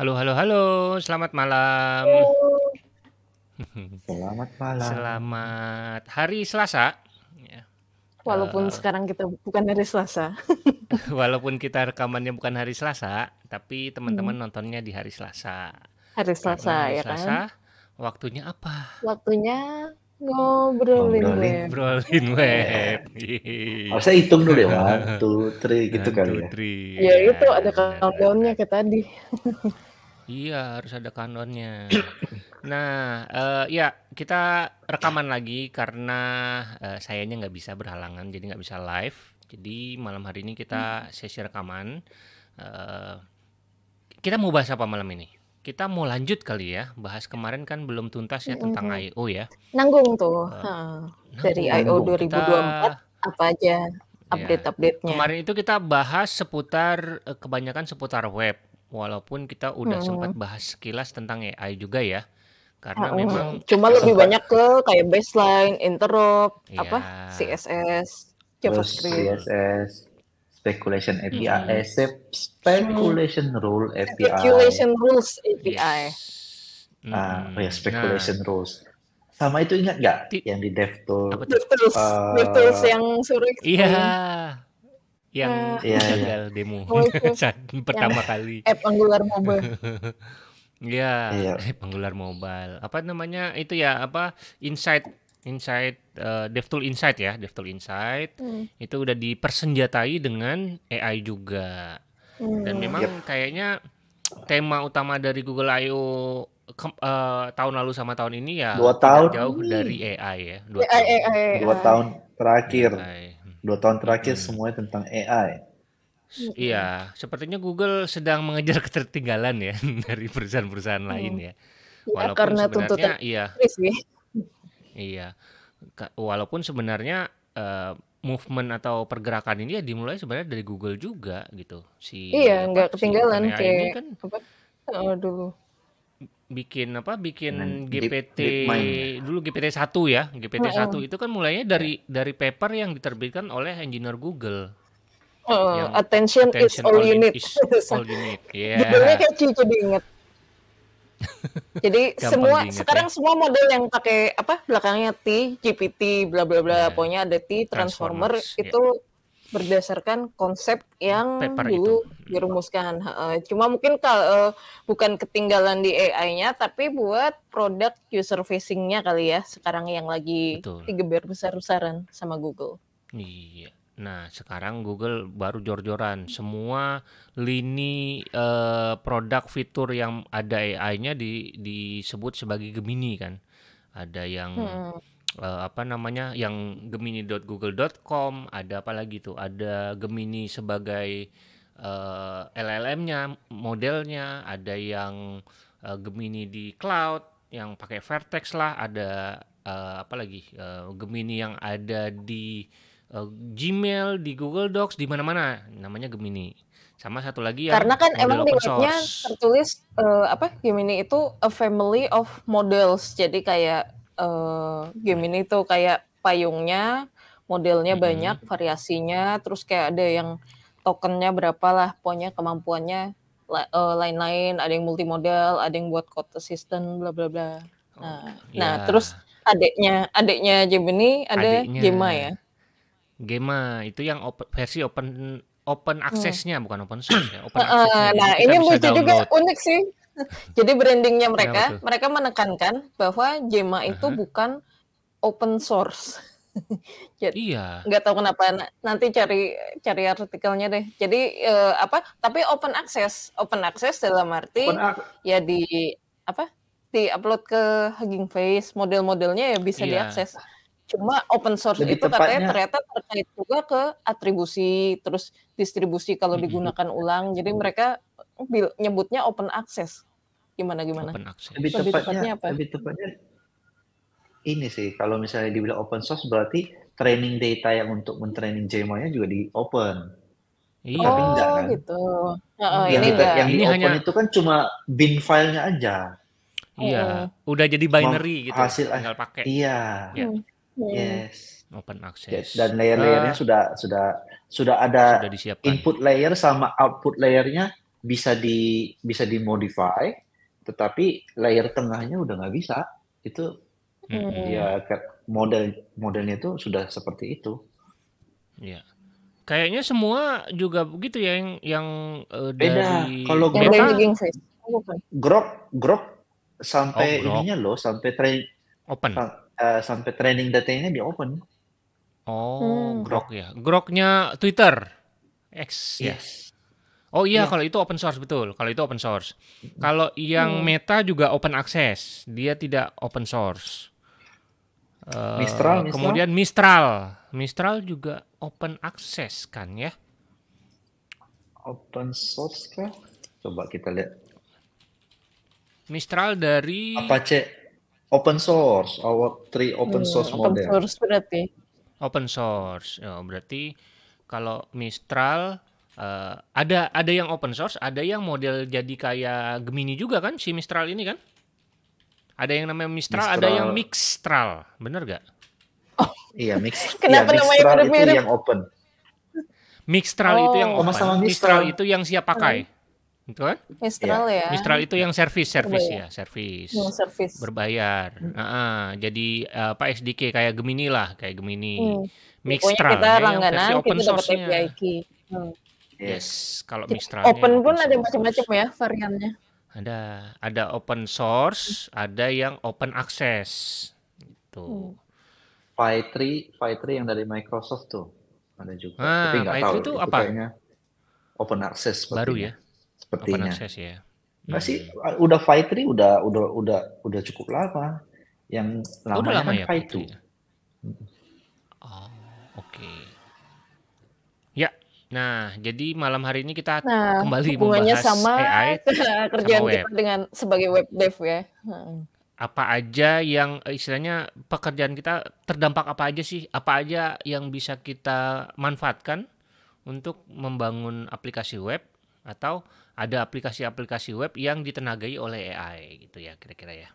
Halo, halo, halo. Selamat malam. Selamat malam. Selamat hari Selasa. Ya. Walaupun uh, sekarang kita bukan hari Selasa. walaupun kita rekamannya bukan hari Selasa, tapi teman-teman hmm. nontonnya di hari Selasa. Hari Selasa hari ya Selasa, kan? Waktunya apa? Waktunya ngobrolin web. Ngobrolin iya. web. Harusnya hitung dulu ya, iya. one, two, three gitu kali ya. Iya Ya itu ada iya, countdownnya kayak tadi. Iya, harus ada kanonnya. nah, uh, ya kita rekaman lagi karena uh, sayanya nggak bisa berhalangan, jadi nggak bisa live. Jadi malam hari ini kita hmm. sesi rekaman. Uh, kita mau bahas apa malam ini? Kita mau lanjut kali ya, bahas kemarin kan belum tuntas ya mm -hmm. tentang IO ya. Nanggung tuh uh, nanggung. dari IO 2024 kita... apa aja iya. update-update-nya. Ya. Kemarin itu kita bahas seputar kebanyakan seputar web walaupun kita udah hmm. sempat bahas sekilas tentang AI juga ya karena hmm. memang cuma lebih banyak ke kayak baseline, interrupt, ya. apa CSS, JavaScript, CSS, speculation API, hmm. Eh, speculation rule API, speculation rules API. Yes. Hmm. oh ya speculation nah. rules sama itu ingat nggak yang di DevTools? DevTools, uh, eh, DevTools yang suruh. Iya yang uh, iya, iya. gagal demo oh, saat pertama kali. App Angular Mobile. Iya, iya. app Mobile. Apa namanya itu ya apa Insight Insight uh, DevTool Insight ya, DevTool Insight hmm. itu udah dipersenjatai dengan AI juga. Hmm. Dan memang yep. kayaknya tema utama dari Google I.O. uh, eh, tahun lalu sama tahun ini ya dua tahun jauh dari AI ya dua AI, tahun. AI, AI. dua tahun terakhir AI. Dua tahun terakhir hmm. semuanya tentang AI. Iya, hmm. sepertinya Google sedang mengejar ketertinggalan ya dari perusahaan-perusahaan hmm. lain ya. Iya, walaupun ya, karena sebenarnya iya. Ya. Iya. Walaupun sebenarnya uh, movement atau pergerakan ini ya dimulai sebenarnya dari Google juga gitu. Si Iya, enggak ketinggalan si ini kan apa? Oh, dulu bikin apa bikin Dengan GPT deep ya? dulu GPT 1 ya GPT 1 oh, itu kan mulainya dari dari paper yang diterbitkan oleh engineer Google oh, attention, attention is all, you need is all you need yeah. jadi inget jadi Gampang semua diinget, ya. sekarang ya? semua model yang pakai apa belakangnya T GPT bla bla bla yeah. pokoknya ada T transformer iya. itu yeah berdasarkan konsep yang Paper dulu itu. dirumuskan. Uh, cuma mungkin kalau uh, eh, bukan ketinggalan di AI-nya, tapi buat produk user facing-nya kali ya sekarang yang lagi Betul. digeber besar-besaran sama Google. Iya. Nah, sekarang Google baru jor-joran. Semua lini uh, produk fitur yang ada AI-nya di, disebut sebagai Gemini kan. Ada yang hmm uh, apa namanya yang gemini.google.com ada apa lagi tuh ada gemini sebagai uh, eh, LLM-nya modelnya ada yang uh, gemini di cloud yang pakai vertex lah ada uh, apa lagi uh, gemini yang ada di uh, Gmail di Google Docs di mana-mana namanya gemini sama satu lagi ya karena kan emang di tertulis uh, apa Gemini itu a family of models jadi kayak uh, game ini tuh kayak payungnya modelnya hmm. banyak variasinya terus kayak ada yang tokennya berapa lah pokoknya kemampuannya lain eh, lain-lain ada yang multimodal ada yang buat code assistant bla bla bla oh, nah iya. nah terus adiknya adiknya Gemini ada adiknya. Gema ya Gema itu yang op versi open open aksesnya hmm. bukan open source ya open uh, nah ini lucu juga unik sih Jadi brandingnya iya, mereka, mereka menekankan bahwa Jema itu uh -huh. bukan open source. Jadi, iya. Gak tahu kenapa. Nanti cari cari artikelnya deh. Jadi eh, apa? Tapi open access, open access dalam arti ya di apa? Di-upload ke Hugging Face, model-modelnya ya bisa iya. diakses. Cuma open source Jadi itu tepatnya, katanya ternyata terkait juga ke atribusi, terus distribusi kalau digunakan ulang. Jadi mereka nyebutnya open access. Gimana gimana? Open access. Lebih tepatnya, lebih tepatnya apa? Lebih tepatnya ini sih kalau misalnya dibilang open source berarti training data yang untuk mentraining JMA-nya juga di open. Iya. Tapi oh, enggak kan? gitu. Uh, yang ini kita, yang ini di open hanya... itu kan cuma bin filenya aja. Iya. Uh. Udah jadi binary Mem gitu. Hasil tinggal pakai. Iya. Yeah. Hmm, hmm. Yes. Open access. Dan layer-layernya uh, sudah sudah sudah ada sudah disiapkan. input layer sama output layernya bisa di bisa dimodify tetapi layer tengahnya udah nggak bisa. Itu hmm. ya model modelnya itu sudah seperti itu. ya Kayaknya semua juga begitu ya yang yang uh, Beda. dari kalau Grok Grok Grok sampai oh, grok. ininya loh sampai train open uh, sampai training datanya di open. Oh, hmm. Grok ya. Groknya Twitter. X ya. yes. ya. Oh iya, ya. kalau itu open source betul. Kalau itu open source. Kalau yang hmm. Meta juga open access, dia tidak open source. Eh, Mistral, uh, Kemudian Mistral, Mistral juga open access kan ya? Open source kan? Coba kita lihat. Mistral dari apa cek? open source, our three open iya, source model. Open source berarti. Open source, oh, berarti kalau Mistral uh, ada ada yang open source, ada yang model jadi kayak Gemini juga kan si Mistral ini kan? Ada yang namanya Mistral, Mistral. ada yang Mixtral, bener gak? Oh, iya Mix. Kenapa ya, namanya mirip -mirip? itu yang open? Mixtral oh. itu yang oh, open. Oh, Mistral. Mistral itu yang siap pakai. Hmm. Itu kan? Mistral iya. ya. Mistral itu yang service, service iya. ya, service. Yang service. Berbayar. Hmm. Uh, jadi uh, Pak SDK kayak Gemini lah, kayak Gemini. Hmm. Mixtral. Pokoknya kita langganan, versi open kita dapat API key. Hmm. Iya. Yes, kalau Mistral. Open pun open ada macam-macam ya variannya. Ada ada open source, ada yang open access. Itu. Hmm. Phi3, 3 yang dari Microsoft tuh ada juga. Ah, Tapi nggak tahu itu, apa? Kayaknya open access sepertinya. baru ya. Sepertinya. Open access ya. Hmm. Masih udah Phi3 udah udah udah udah cukup lama. Yang lama oh, udah lama kan ya Phi2. Ya? Hmm. Oh, oke. Okay. Nah, jadi malam hari ini kita nah, kembali membahas sama AI kerjaan sama web. kita dengan sebagai web dev ya. Apa aja yang eh, istilahnya pekerjaan kita terdampak apa aja sih? Apa aja yang bisa kita manfaatkan untuk membangun aplikasi web atau ada aplikasi-aplikasi web yang ditenagai oleh AI gitu ya kira-kira ya.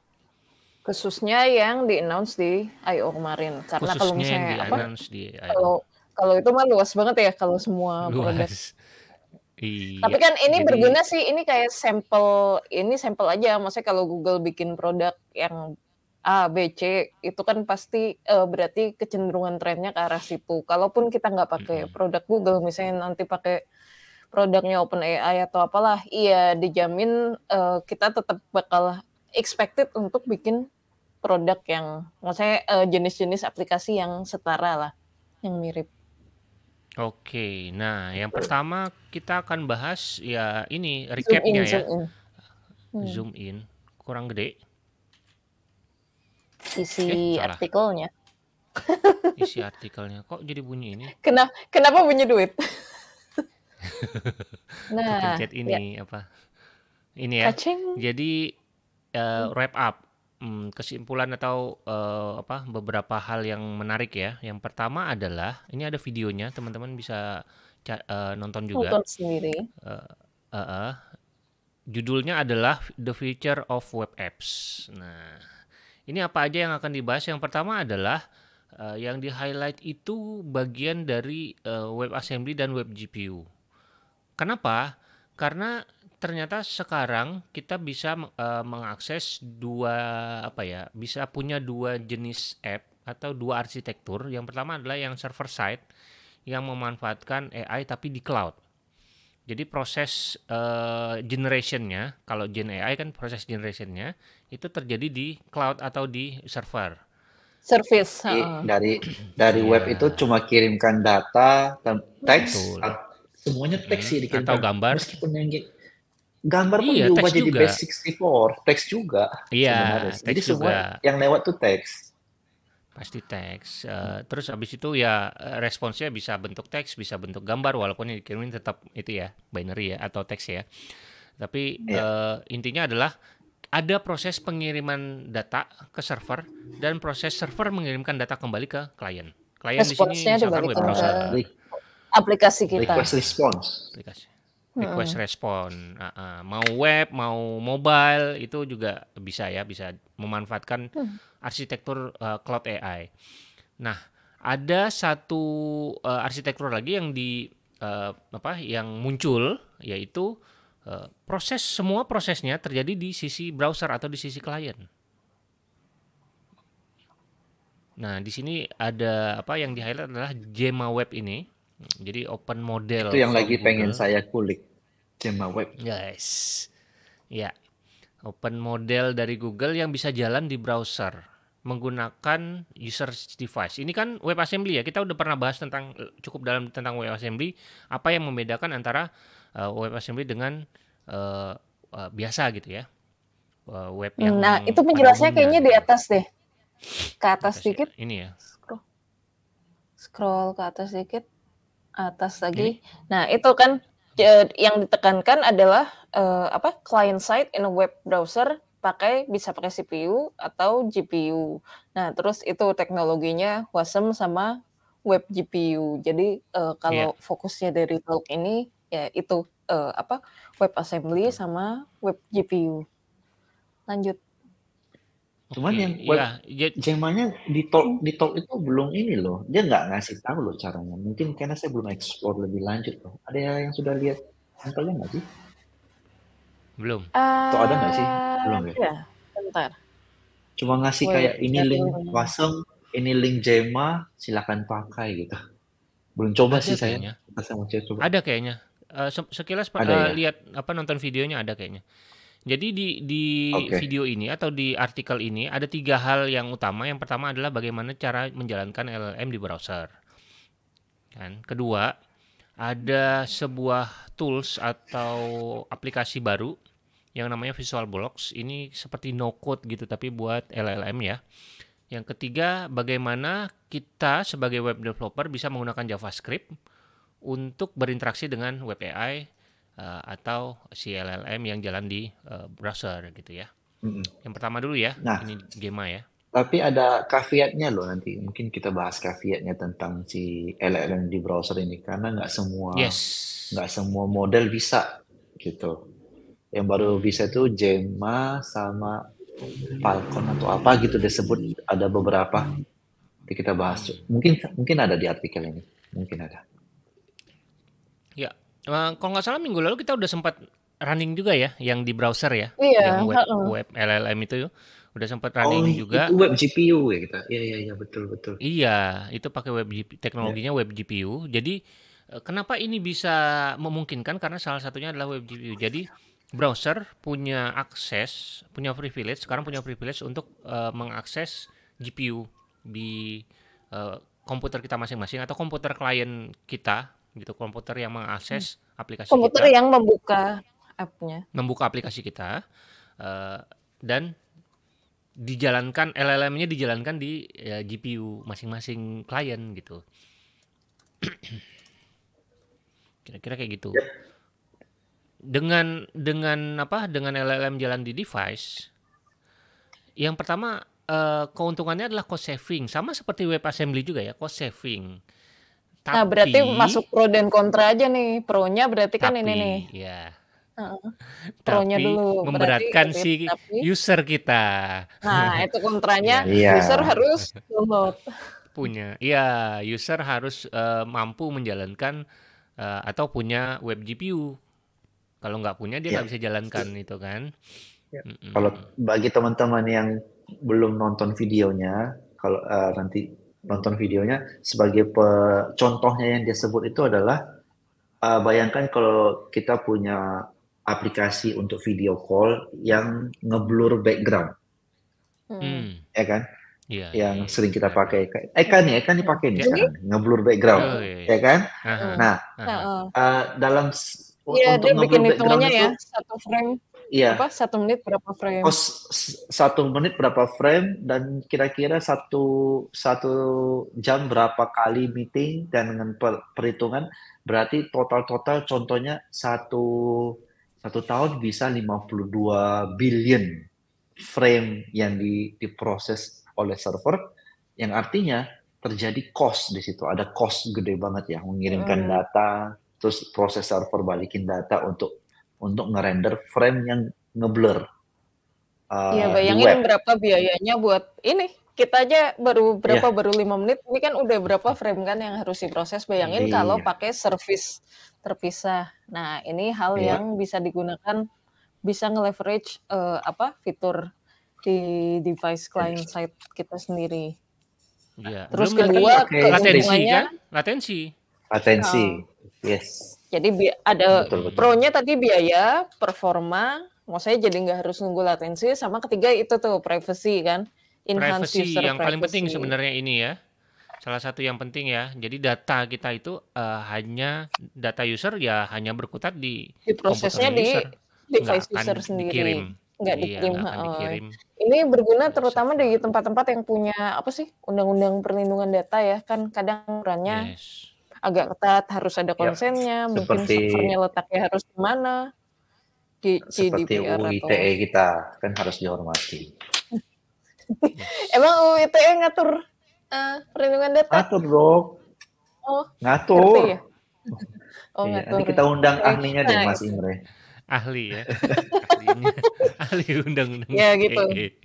Khususnya yang di-announce di IO kemarin karena Khususnya kalau misalnya yang di announce di IO. kalau kalau itu mah luas banget ya kalau semua luas. produk. Iya. Tapi kan ini Jadi... berguna sih, ini kayak sampel, ini sampel aja. Maksudnya kalau Google bikin produk yang A, B, C, itu kan pasti uh, berarti kecenderungan trennya ke arah situ. Kalaupun kita nggak pakai -hmm. produk Google, misalnya nanti pakai produknya OpenAI atau apalah, iya dijamin uh, kita tetap bakal expected untuk bikin produk yang, maksudnya eh, jenis-jenis uh, jenis -jenis aplikasi yang setara lah, yang mirip. Oke, nah yang pertama kita akan bahas ya ini recapnya ya. Zoom in. Hmm. Zoom in, kurang gede. Isi eh, artikelnya. Isi artikelnya, kok jadi bunyi ini? Kenapa, kenapa bunyi duit? nah, ini ya. apa? Ini ya. Kacing. Jadi uh, wrap up hmm, kesimpulan atau uh, apa beberapa hal yang menarik ya. Yang pertama adalah ini ada videonya, teman-teman bisa uh, nonton juga. Nonton sendiri. Uh, uh, uh, judulnya adalah The Future of Web Apps. Nah, ini apa aja yang akan dibahas? Yang pertama adalah uh, yang di highlight itu bagian dari uh, assembly dan web gpu Kenapa? Karena ternyata sekarang kita bisa uh, mengakses dua apa ya bisa punya dua jenis app atau dua arsitektur yang pertama adalah yang server side yang memanfaatkan AI tapi di cloud jadi proses uh, generationnya kalau gen AI kan proses generationnya itu terjadi di cloud atau di server service uh. dari dari yeah. web iya. itu cuma kirimkan data teks semuanya teks sih hmm. dikirimkan atau gambar meskipun yang gambar pun iya, diubah jadi juga. base 64 teks juga iya sebenarnya. jadi juga. semua yang lewat tuh teks pasti teks uh, terus habis itu ya eh, responsnya bisa bentuk teks bisa bentuk gambar walaupun yang dikirimin tetap itu ya binary ya atau teks ya tapi iya. uh, intinya adalah ada proses pengiriman data ke server dan proses server mengirimkan data kembali ke klien klien di sini misalkan web browser aplikasi kita request response aplikasi request respon. Uh, uh, mau web, mau mobile itu juga bisa ya, bisa memanfaatkan hmm. arsitektur uh, cloud AI. Nah, ada satu uh, arsitektur lagi yang di uh, apa yang muncul yaitu uh, proses semua prosesnya terjadi di sisi browser atau di sisi klien. Nah, di sini ada apa yang di highlight adalah Gemma Web ini jadi open model. Itu yang lagi Google. pengen saya kulik. Gemma Web. Guys. Ya. Open model dari Google yang bisa jalan di browser menggunakan user device. Ini kan WebAssembly ya. Kita udah pernah bahas tentang cukup dalam tentang WebAssembly, apa yang membedakan antara uh, eh, WebAssembly dengan uh, uh, biasa gitu ya. Uh, web yang Nah, itu penjelasnya kayaknya di atas deh. Ke atas, atas ya. Ini ya. Scroll. Scroll ke atas dikit atas lagi. Ini. Nah, itu kan ya, yang ditekankan adalah uh, apa client side in a web browser pakai bisa pakai CPU atau GPU. Nah, terus itu teknologinya WASM sama web GPU. Jadi uh, kalau yeah. fokusnya dari talk ini ya itu uh, apa web assembly sama web GPU. Lanjut. Cuman yang buat iya. Jemanya di talk di talk itu belum ini loh. Dia nggak ngasih tahu loh caranya. Mungkin karena saya belum eksplor lebih lanjut loh. Ada yang sudah lihat sampelnya nggak sih? Belum. Atau ada nggak sih? Eh, belum ya. Iya, bentar. Cuma ngasih Woy, kayak ini link pasang, ini link Jema, silakan pakai gitu. Belum coba ada sih kayaknya. saya. Saya mau coba. Ada kayaknya. Uh, sekilas ada, uh, ya? lihat apa nonton videonya ada kayaknya. Jadi di di okay. video ini atau di artikel ini ada tiga hal yang utama. Yang pertama adalah bagaimana cara menjalankan LLM di browser. Dan Kedua, ada sebuah tools atau aplikasi baru yang namanya Visual Blocks. Ini seperti no code gitu tapi buat LLM ya. Yang ketiga, bagaimana kita sebagai web developer bisa menggunakan JavaScript untuk berinteraksi dengan web AI uh, atau si LLM yang jalan di uh, eh, browser gitu ya. mm -mm. Yang pertama dulu ya, nah, ini Gema ya. Tapi ada kafiatnya loh nanti. Mungkin kita bahas kafiatnya tentang si LLM di browser ini karena nggak semua nggak semua model bisa gitu. Yang baru bisa itu gema sama Falcon atau apa gitu disebut ada beberapa. Nanti kita bahas. Mungkin mungkin ada di artikel ini. Mungkin ada uh, kalau nggak salah minggu lalu kita udah sempat running juga ya yang di browser ya iya, yang web, uh web LLM itu yuk, udah sempat oh, running oh, juga itu web GPU ya kita iya iya ya, betul betul iya itu pakai web teknologinya ya. web GPU jadi eh, kenapa ini bisa memungkinkan karena salah satunya adalah web GPU jadi browser punya akses punya privilege sekarang punya privilege untuk uh, mengakses GPU di uh, komputer kita masing-masing atau komputer klien kita gitu komputer yang mengakses hmm. aplikasi komputer kita, yang membuka appnya membuka aplikasi kita uh, dan dijalankan LLM-nya dijalankan di ya, GPU masing-masing klien gitu kira-kira kayak gitu dengan dengan apa dengan LLM jalan di device yang pertama eh, keuntungannya adalah cost saving sama seperti web assembly juga ya cost saving Nah, tapi, nah berarti masuk pro dan kontra aja nih. Pronya berarti kan tapi, iya. ini nih. ya. Uh, pronya dulu memberatkan berarti, si tapi, user kita. Nah itu kontranya yeah. user harus download. Punya, iya user harus uh, mampu menjalankan uh, atau punya web GPU. Kalau nggak punya dia iya. nggak yeah. bisa jalankan itu kan. Yeah. Kalau bagi teman-teman yang belum nonton videonya, kalau uh, nanti nonton videonya sebagai pe, contohnya yang dia sebut itu adalah uh, bayangkan kalau kita punya aplikasi untuk video call yang ngeblur background, hmm. ya kan? yeah, yang yeah, sering kita iya. pakai. Eka eh, ya, kan nih, Eka nih pakai nih sekarang, ngeblur background, oh, yeah. Iya. ya kan? Uh -huh. Nah, uh -huh. uh, dalam iya, untuk dia bikin ya, satu frame. Iya. Apa satu menit berapa frame? Oh, satu menit berapa frame dan kira-kira satu satu jam berapa kali meeting dan dengan per, perhitungan berarti total-total contohnya satu satu tahun bisa 52 billion frame yang di, diproses oleh server yang artinya terjadi cost di situ ada cost gede banget ya mengirimkan hmm. data terus proses server balikin data untuk untuk ngerender frame yang ngeblur. Uh, ya bayangin berapa biayanya buat ini kita aja baru berapa yeah. baru lima menit ini kan udah berapa frame kan yang harus diproses bayangin yeah. kalau pakai service terpisah nah ini hal yeah. yang bisa digunakan bisa nge-leverage uh, apa fitur di device client side kita sendiri yeah. terus Belum kedua latensi kan latensi latensi oh. yes jadi ada pro-nya tadi biaya, performa, mau saya jadi nggak harus nunggu latensi, sama ketiga itu tuh privacy kan. Enhanced privacy yang privacy. paling penting sebenarnya ini ya. Salah satu yang penting ya. Jadi data kita itu uh, hanya data user ya hanya berkutat di, di prosesnya di device nggak user sendiri. Dikirim. Nggak iya, dikirim. Nggak akan dikirim. Ini berguna terutama di tempat-tempat yang punya apa sih undang-undang perlindungan data ya kan kadang ukurannya yes agak ketat, harus ada iya, konsennya, ya, mungkin servernya letaknya harus di mana. Di, seperti GDPR e atau... kita kan harus dihormati. Emang UU ITE ngatur uh, perlindungan data? Ngatur dong. Oh, ngatur. Ya? Oh, iya, ngatur. Nanti ya. kita undang ahlinya deh Mas Imre. Ahli ya. Ahli undang-undang. Ya gitu. E.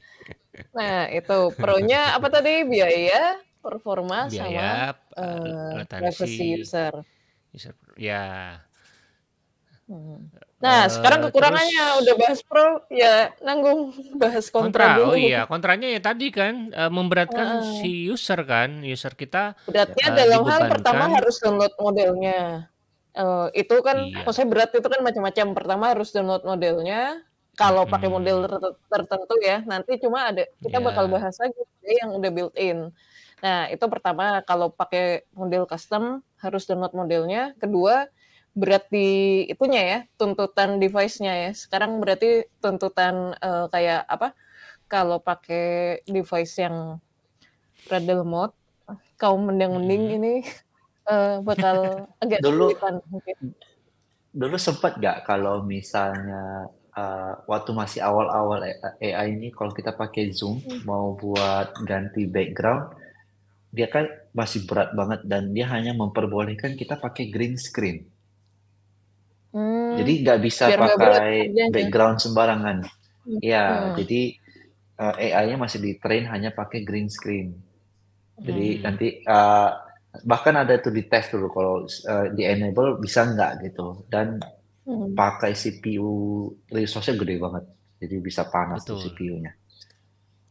Nah, itu pronya apa tadi? Biaya, performa biaya, sama uh, privacy user. user. Ya. Hmm. Nah, uh, sekarang kekurangannya terus, udah bahas pro, ya nanggung bahas kontra, kontra oh dulu. Oh iya, kontranya ya tadi kan uh, memberatkan uh, si user kan, user kita. Beratnya uh, dalam hal pertama harus download modelnya. Uh, itu kan iya. maksudnya berat itu kan macam-macam. Pertama harus download modelnya. Kalau hmm. pakai model tertentu ya, nanti cuma ada kita yeah. bakal iya. bahas lagi yang udah built in. Nah, itu pertama kalau pakai model custom harus download modelnya. Kedua, berat di itunya ya, tuntutan device-nya ya. Sekarang berarti tuntutan uh, kayak apa? Kalau pakai device yang Cradle mode, kaum mending-mending hmm. ini uh, bakal agak dulu, Dulu sempat nggak kalau misalnya uh, waktu masih awal-awal AI ini kalau kita pakai Zoom hmm. mau buat ganti background dia kan masih berat banget dan dia hanya memperbolehkan kita pakai green screen. Hmm, jadi nggak bisa pakai background sembarangan. Ya, hmm. Iya, jadi uh, eh, AI-nya masih di train hanya pakai green screen. Jadi hmm. nanti uh, bahkan ada itu di test dulu kalau uh, eh, di enable bisa nggak gitu dan hmm. pakai CPU resource-nya gede banget. Jadi bisa panas CPU-nya.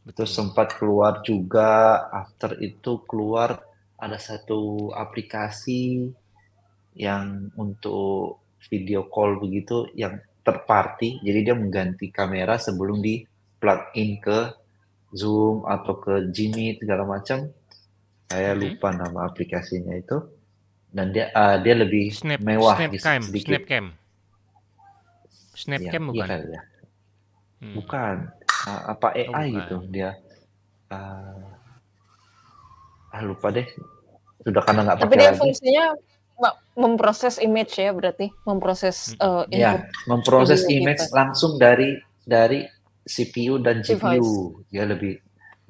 Betul. Terus sempat keluar juga after itu keluar ada satu aplikasi yang untuk video call begitu yang terparty. Jadi dia mengganti kamera sebelum di plug in ke Zoom atau ke Jimmy segala macam. Saya lupa nama aplikasinya itu. Dan dia uh, dia lebih Snap, mewah Snapcam, sedikit. Snapcam. Snapcam iya, ya, bukan? Ya, ya. Hmm. Bukan Ah, apa AI oh, gitu dia uh, ah lupa deh sudah karena nggak tapi dia lagi. fungsinya memproses image ya berarti memproses uh, ya memproses image gitu. langsung dari dari CPU dan device. GPU ya lebih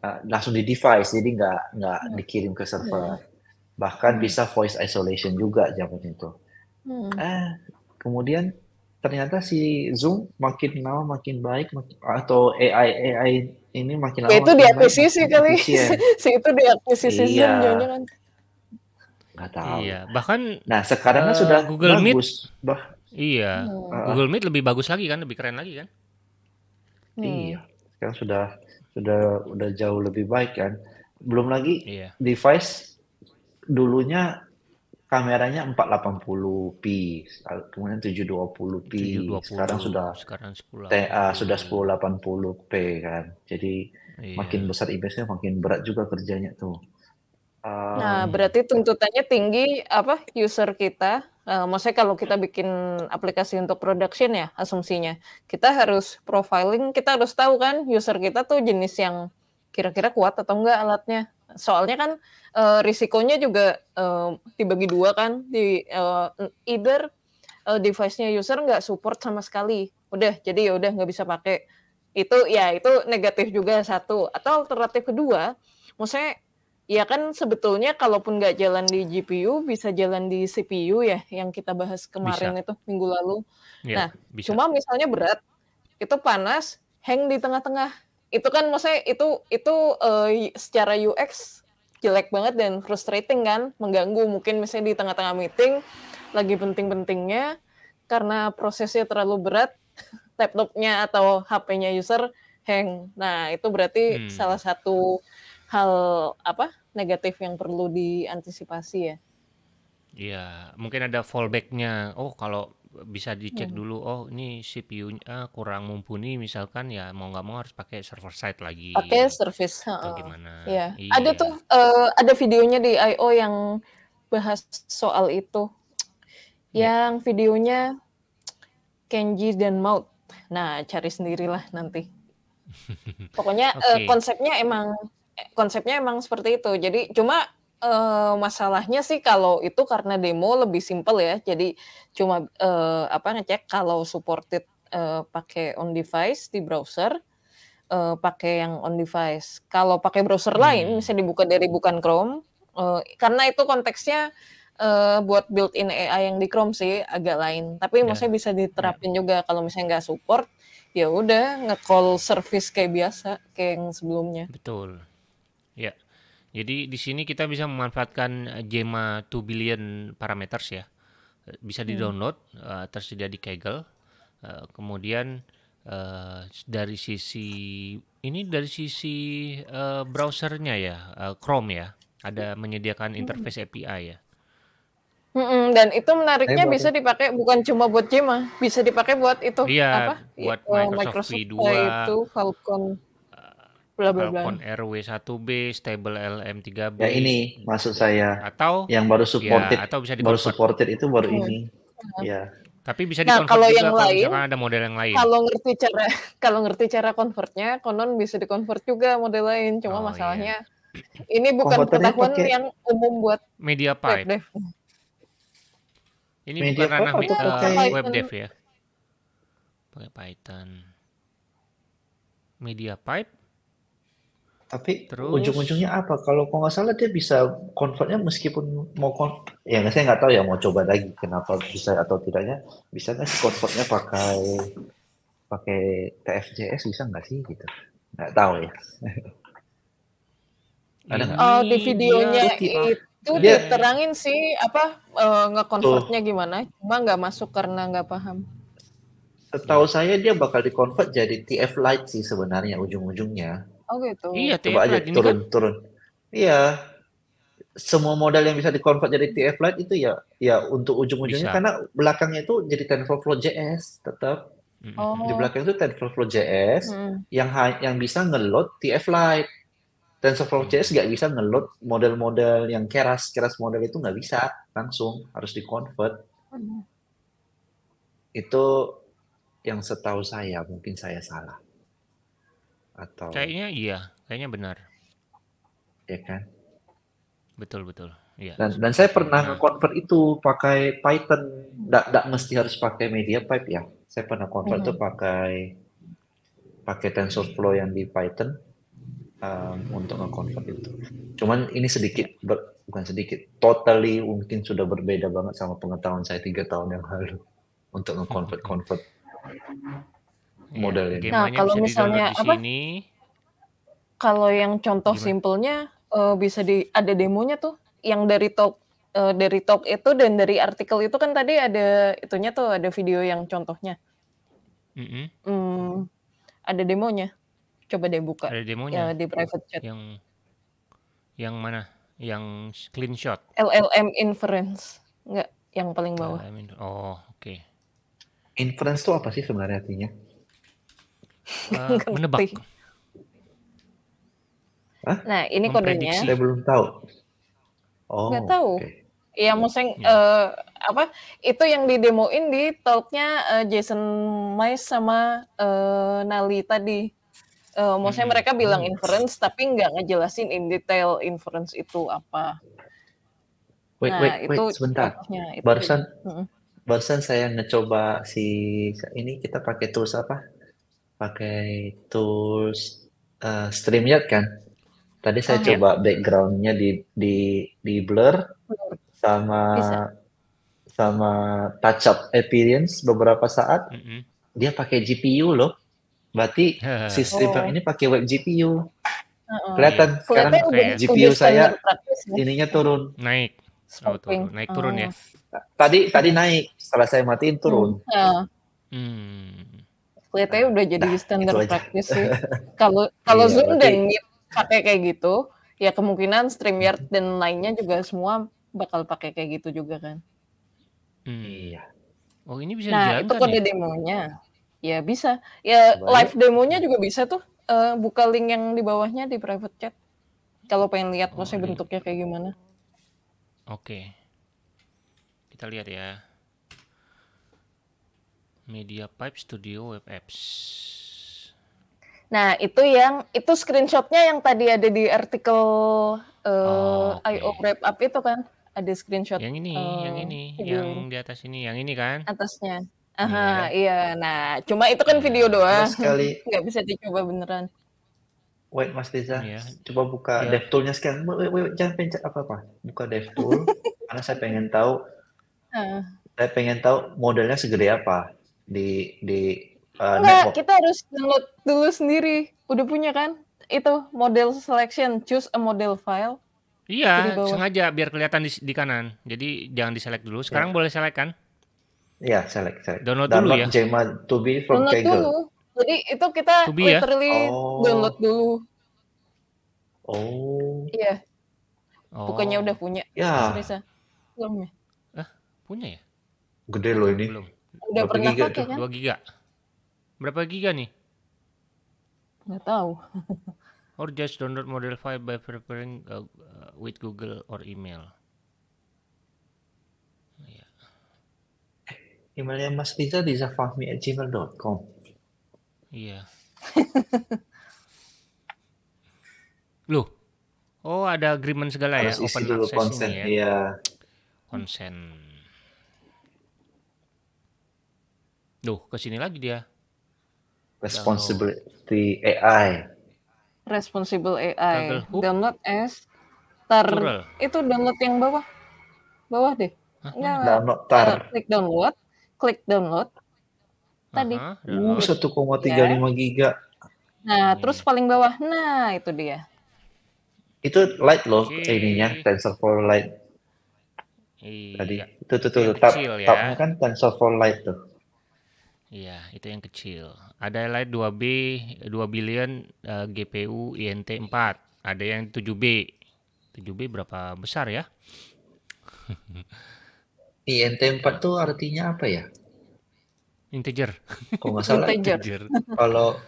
uh, langsung di device jadi nggak nggak hmm. dikirim ke server hmm. bahkan hmm. bisa voice isolation juga zaman itu hmm. ah kemudian ternyata si Zoom makin lama makin baik atau AI AI ini makin lama. Ya, itu diakuisisi kali. si itu diakuisisi iya. Zoom jangan Gak tahu. Iya, bahkan Nah, sekarang uh, sudah Google bagus. Meet. Bah. Iya. Uh, Google Meet lebih bagus lagi kan, lebih keren lagi kan? Hmm. Iya. Sekarang sudah sudah udah jauh lebih baik kan. Belum lagi iya. device dulunya kameranya 480p, kemudian 720p. 720, sekarang sudah sekarang 10, TA sudah 1080p kan. Jadi iya. makin besar investnya, nya makin berat juga kerjanya tuh. Um, nah, ehm, berarti tuntutannya tinggi apa user kita? Uh, maksudnya kalau kita bikin aplikasi untuk production ya asumsinya, kita harus profiling, kita harus tahu kan user kita tuh jenis yang kira-kira kuat atau enggak alatnya soalnya kan uh, risikonya juga uh, dibagi dua kan di uh, either uh, device-nya user nggak support sama sekali udah jadi ya udah nggak bisa pakai itu ya itu negatif juga satu atau alternatif kedua maksudnya ya kan sebetulnya kalaupun nggak jalan di GPU bisa jalan di CPU ya yang kita bahas kemarin bisa. itu minggu lalu ya, nah bisa. cuma misalnya berat itu panas hang di tengah-tengah itu kan maksudnya itu itu uh, secara UX jelek banget dan frustrating kan, mengganggu mungkin misalnya di tengah-tengah meeting lagi penting-pentingnya karena prosesnya terlalu berat laptopnya atau HP-nya user hang. Nah, itu berarti hmm. salah satu hal apa negatif yang perlu diantisipasi ya. Iya, mungkin ada fallbacknya. Oh, kalau bisa dicek hmm. dulu oh ini CPU-nya ah, kurang mumpuni misalkan ya mau nggak mau harus pakai server side lagi oke service atau gimana ya. iya. ada iya. tuh uh, ada videonya di IO yang bahas soal itu iya. yang videonya Kenji dan Maut nah cari sendirilah nanti pokoknya eh, okay. uh, konsepnya emang eh, konsepnya emang seperti itu jadi cuma uh, masalahnya sih kalau itu karena demo lebih simpel ya. Jadi cuma uh, apa ngecek kalau supported uh, pakai on device di browser uh, pakai yang on device. Kalau pakai browser hmm. lain bisa dibuka dari bukan Chrome uh, karena itu konteksnya uh, buat built-in AI yang di Chrome sih agak lain. Tapi yeah. maksudnya bisa diterapin yeah. juga kalau misalnya nggak support, ya udah nge-call service kayak biasa kayak yang sebelumnya. Betul. Ya. Jadi di sini kita bisa memanfaatkan Gemma 2 billion parameters ya. Bisa di-download, hmm. uh, tersedia di Kaggle. Uh, kemudian uh, dari sisi ini dari sisi uh, browsernya ya, uh, Chrome ya. Ada hmm. menyediakan hmm. interface API ya. mm dan itu menariknya bisa dipakai bukan cuma buat Gemma, bisa dipakai buat itu iya, apa? Buat iya, oh, Microsoft, Microsoft V2 itu Falcon bla bla bla. Falcon RW1B, Stable LM3B. Ya ini maksud saya. Atau yang baru ya, supported. Ya, atau bisa di baru supported itu baru hmm. ini. Hmm. Ya. Tapi bisa nah, kalau juga yang kalau lain, ada model yang lain. Kalau ngerti cara kalau ngerti cara convertnya, konon bisa di convert juga model lain. Cuma oh, iya. masalahnya yeah. ini bukan pengetahuan yang umum buat media pipe. Web dev. Ini media bukan ranah uh, uh, web dev ya. Pakai Python. Media pipe tapi ujung-ujungnya apa? Kalau kok nggak salah dia bisa convertnya meskipun mau kon ya saya nggak tahu ya mau coba lagi kenapa bisa atau tidaknya bisa nggak sih convertnya pakai pakai TFJS bisa nggak sih gitu? Nggak tahu ya. Ada nggak? Oh di videonya itu dia, diterangin sih apa uh, eh, ngekonvertnya gimana? Cuma nggak masuk karena nggak paham. Setahu saya dia bakal diconvert jadi TF Lite sih sebenarnya ujung-ujungnya Oh gitu. Iya, TF Coba aja ini turun kan... turun. Iya. Semua modal yang bisa dikonvert jadi TF Lite itu ya ya untuk ujung-ujungnya karena belakangnya itu jadi TensorFlow JS tetap. Oh. Di belakang itu TensorFlow JS hmm. yang yang bisa ngeload TF Lite. TensorFlow JS nggak bisa ngeload model-model yang keras keras model itu nggak bisa langsung harus dikonvert. Itu yang setahu saya mungkin saya salah atau kayaknya iya kayaknya benar ya kan betul betul ya. dan dan saya pernah nah. convert itu pakai Python tidak mesti harus pakai media pipe ya saya pernah convert itu mhm. pakai pakai TensorFlow yang di Python um, untuk nge itu cuman ini sedikit ber, bukan sedikit totally mungkin sudah berbeda banget sama pengetahuan saya tiga tahun yang lalu untuk nge-convert convert, -convert. Iya, modal ini. nah, kalau misalnya apa? Sini. Kalau yang contoh Gimana? simpelnya uh, bisa di ada demonya tuh yang dari talk uh, dari talk itu dan dari artikel itu kan tadi ada itunya tuh ada video yang contohnya. Mm -hmm. hmm, ada demonya. Coba deh buka. Ada demonya. Ya, di private chat. Yang yang mana? Yang screenshot LLM inference. Enggak, yang paling bawah. LLM, oh, oke. Okay. Inference itu apa sih sebenarnya artinya? Eh, menebak. Hah? Nah, ini kodenya. Saya belum tahu. Oh. Nggak tahu. Okay. Ya, maksudnya ya. uh, apa? Itu yang didemoin di talknya uh, Jason Mai sama uh, Nali tadi. Uh, maksudnya hmm. mereka bilang hmm. inference, tapi nggak ngejelasin in detail inference itu apa. Wait, nah, wait, wait, itu sebentar. Itu. Barusan, barusan saya ngecoba si ini kita pakai tools apa? pakai tools uh, StreamYard kan. Tadi saya oh, ya. coba ya. backgroundnya di di di blur sama Bisa. sama touch up appearance beberapa saat. Mm -hmm. Dia pakai GPU loh. Berarti streamer oh. ini pakai web GPU. uh Kelihatan yeah. sekarang okay. GPU saya ya. ininya turun. Naik. Oh, turun. Naik turun uh. ya. Oh. Tadi tadi naik, setelah saya matiin turun. Uh. Hmm. Ya. hmm kelihatannya udah jadi nah, standar gitu practice sih. Kalau kalau iya, Zoom dan Meet pakai kayak gitu, ya kemungkinan StreamYard hmm. dan lainnya juga semua bakal pakai kayak gitu juga kan. Hmm. Iya. Oh, ini bisa Nah, itu kode ya? demonya. Ya bisa. Ya live demonya juga bisa tuh. Uh, buka link yang di bawahnya di private chat. Kalau pengen lihat oh, iya. bentuknya kayak gimana. Oke. Okay. Kita lihat ya. Media Pipe Studio Web Apps. Nah, itu yang itu screenshotnya yang tadi ada di artikel uh, oh, eh, okay. IO Wrap Up itu kan ada screenshot. Yang ini, uh, yang ini, video. yang di atas ini, yang ini kan? Atasnya. Iya. Aha, yeah. iya. Nah, cuma itu kan nah, video doang. Sekali. Nggak bisa dicoba beneran. Wait, Mas Deza, yeah. coba buka yeah. DevTool-nya sekarang. Wait, wait, wait, jangan pencet apa-apa. Buka tool. karena saya pengen tahu. Uh. Saya pengen tahu modelnya segede apa di di uh, kita harus download dulu sendiri. Udah punya kan? Itu model selection, choose a model file. Iya, sengaja biar kelihatan di, di kanan. Jadi jangan di select dulu. Sekarang yeah. boleh select kan? Iya, yeah, select Download, download dulu ya. Jema to be from download Kaggle. dulu. Jadi itu kita to be, ya? literally ya? oh. download dulu. Oh. Iya. Oh. Bukannya udah punya? Ya. Belum ya? Eh, punya ya? Gede loh ini. Belum udah pernah giga, pakai kan? 2 giga. Berapa giga nih? Nggak tahu. or just download model file by preparing uh, uh, with Google or email. Yeah. Emailnya Mas Riza di zafahmi gmail.com Iya. Yeah. Loh. Oh, ada agreement segala ya? Harus ya? Open dulu access konsen, ya. Iya. Konsen. Duh, ke sini lagi dia. Responsibility Download. AI. Responsible AI. Download as tar. Tural. Itu download yang bawah. Bawah deh. nggak Download tar. Uh, klik download, klik download. Tadi. Uh, 1,35 ya. giga. Nah, hmm. terus paling bawah. Nah, itu dia. Itu light loh okay. ininya, TensorFlow light. Iya. Tadi itu tuh, itu. tuh tab, ya. tabnya kan TensorFlow light tuh. Iya, itu yang kecil. Ada lain 2B, 2 billion uh, eh, GPU INT 4. Ada yang 7B. 7B berapa besar ya? INT 4 tuh artinya apa ya? Integer. Kok nggak salah integer. Kalau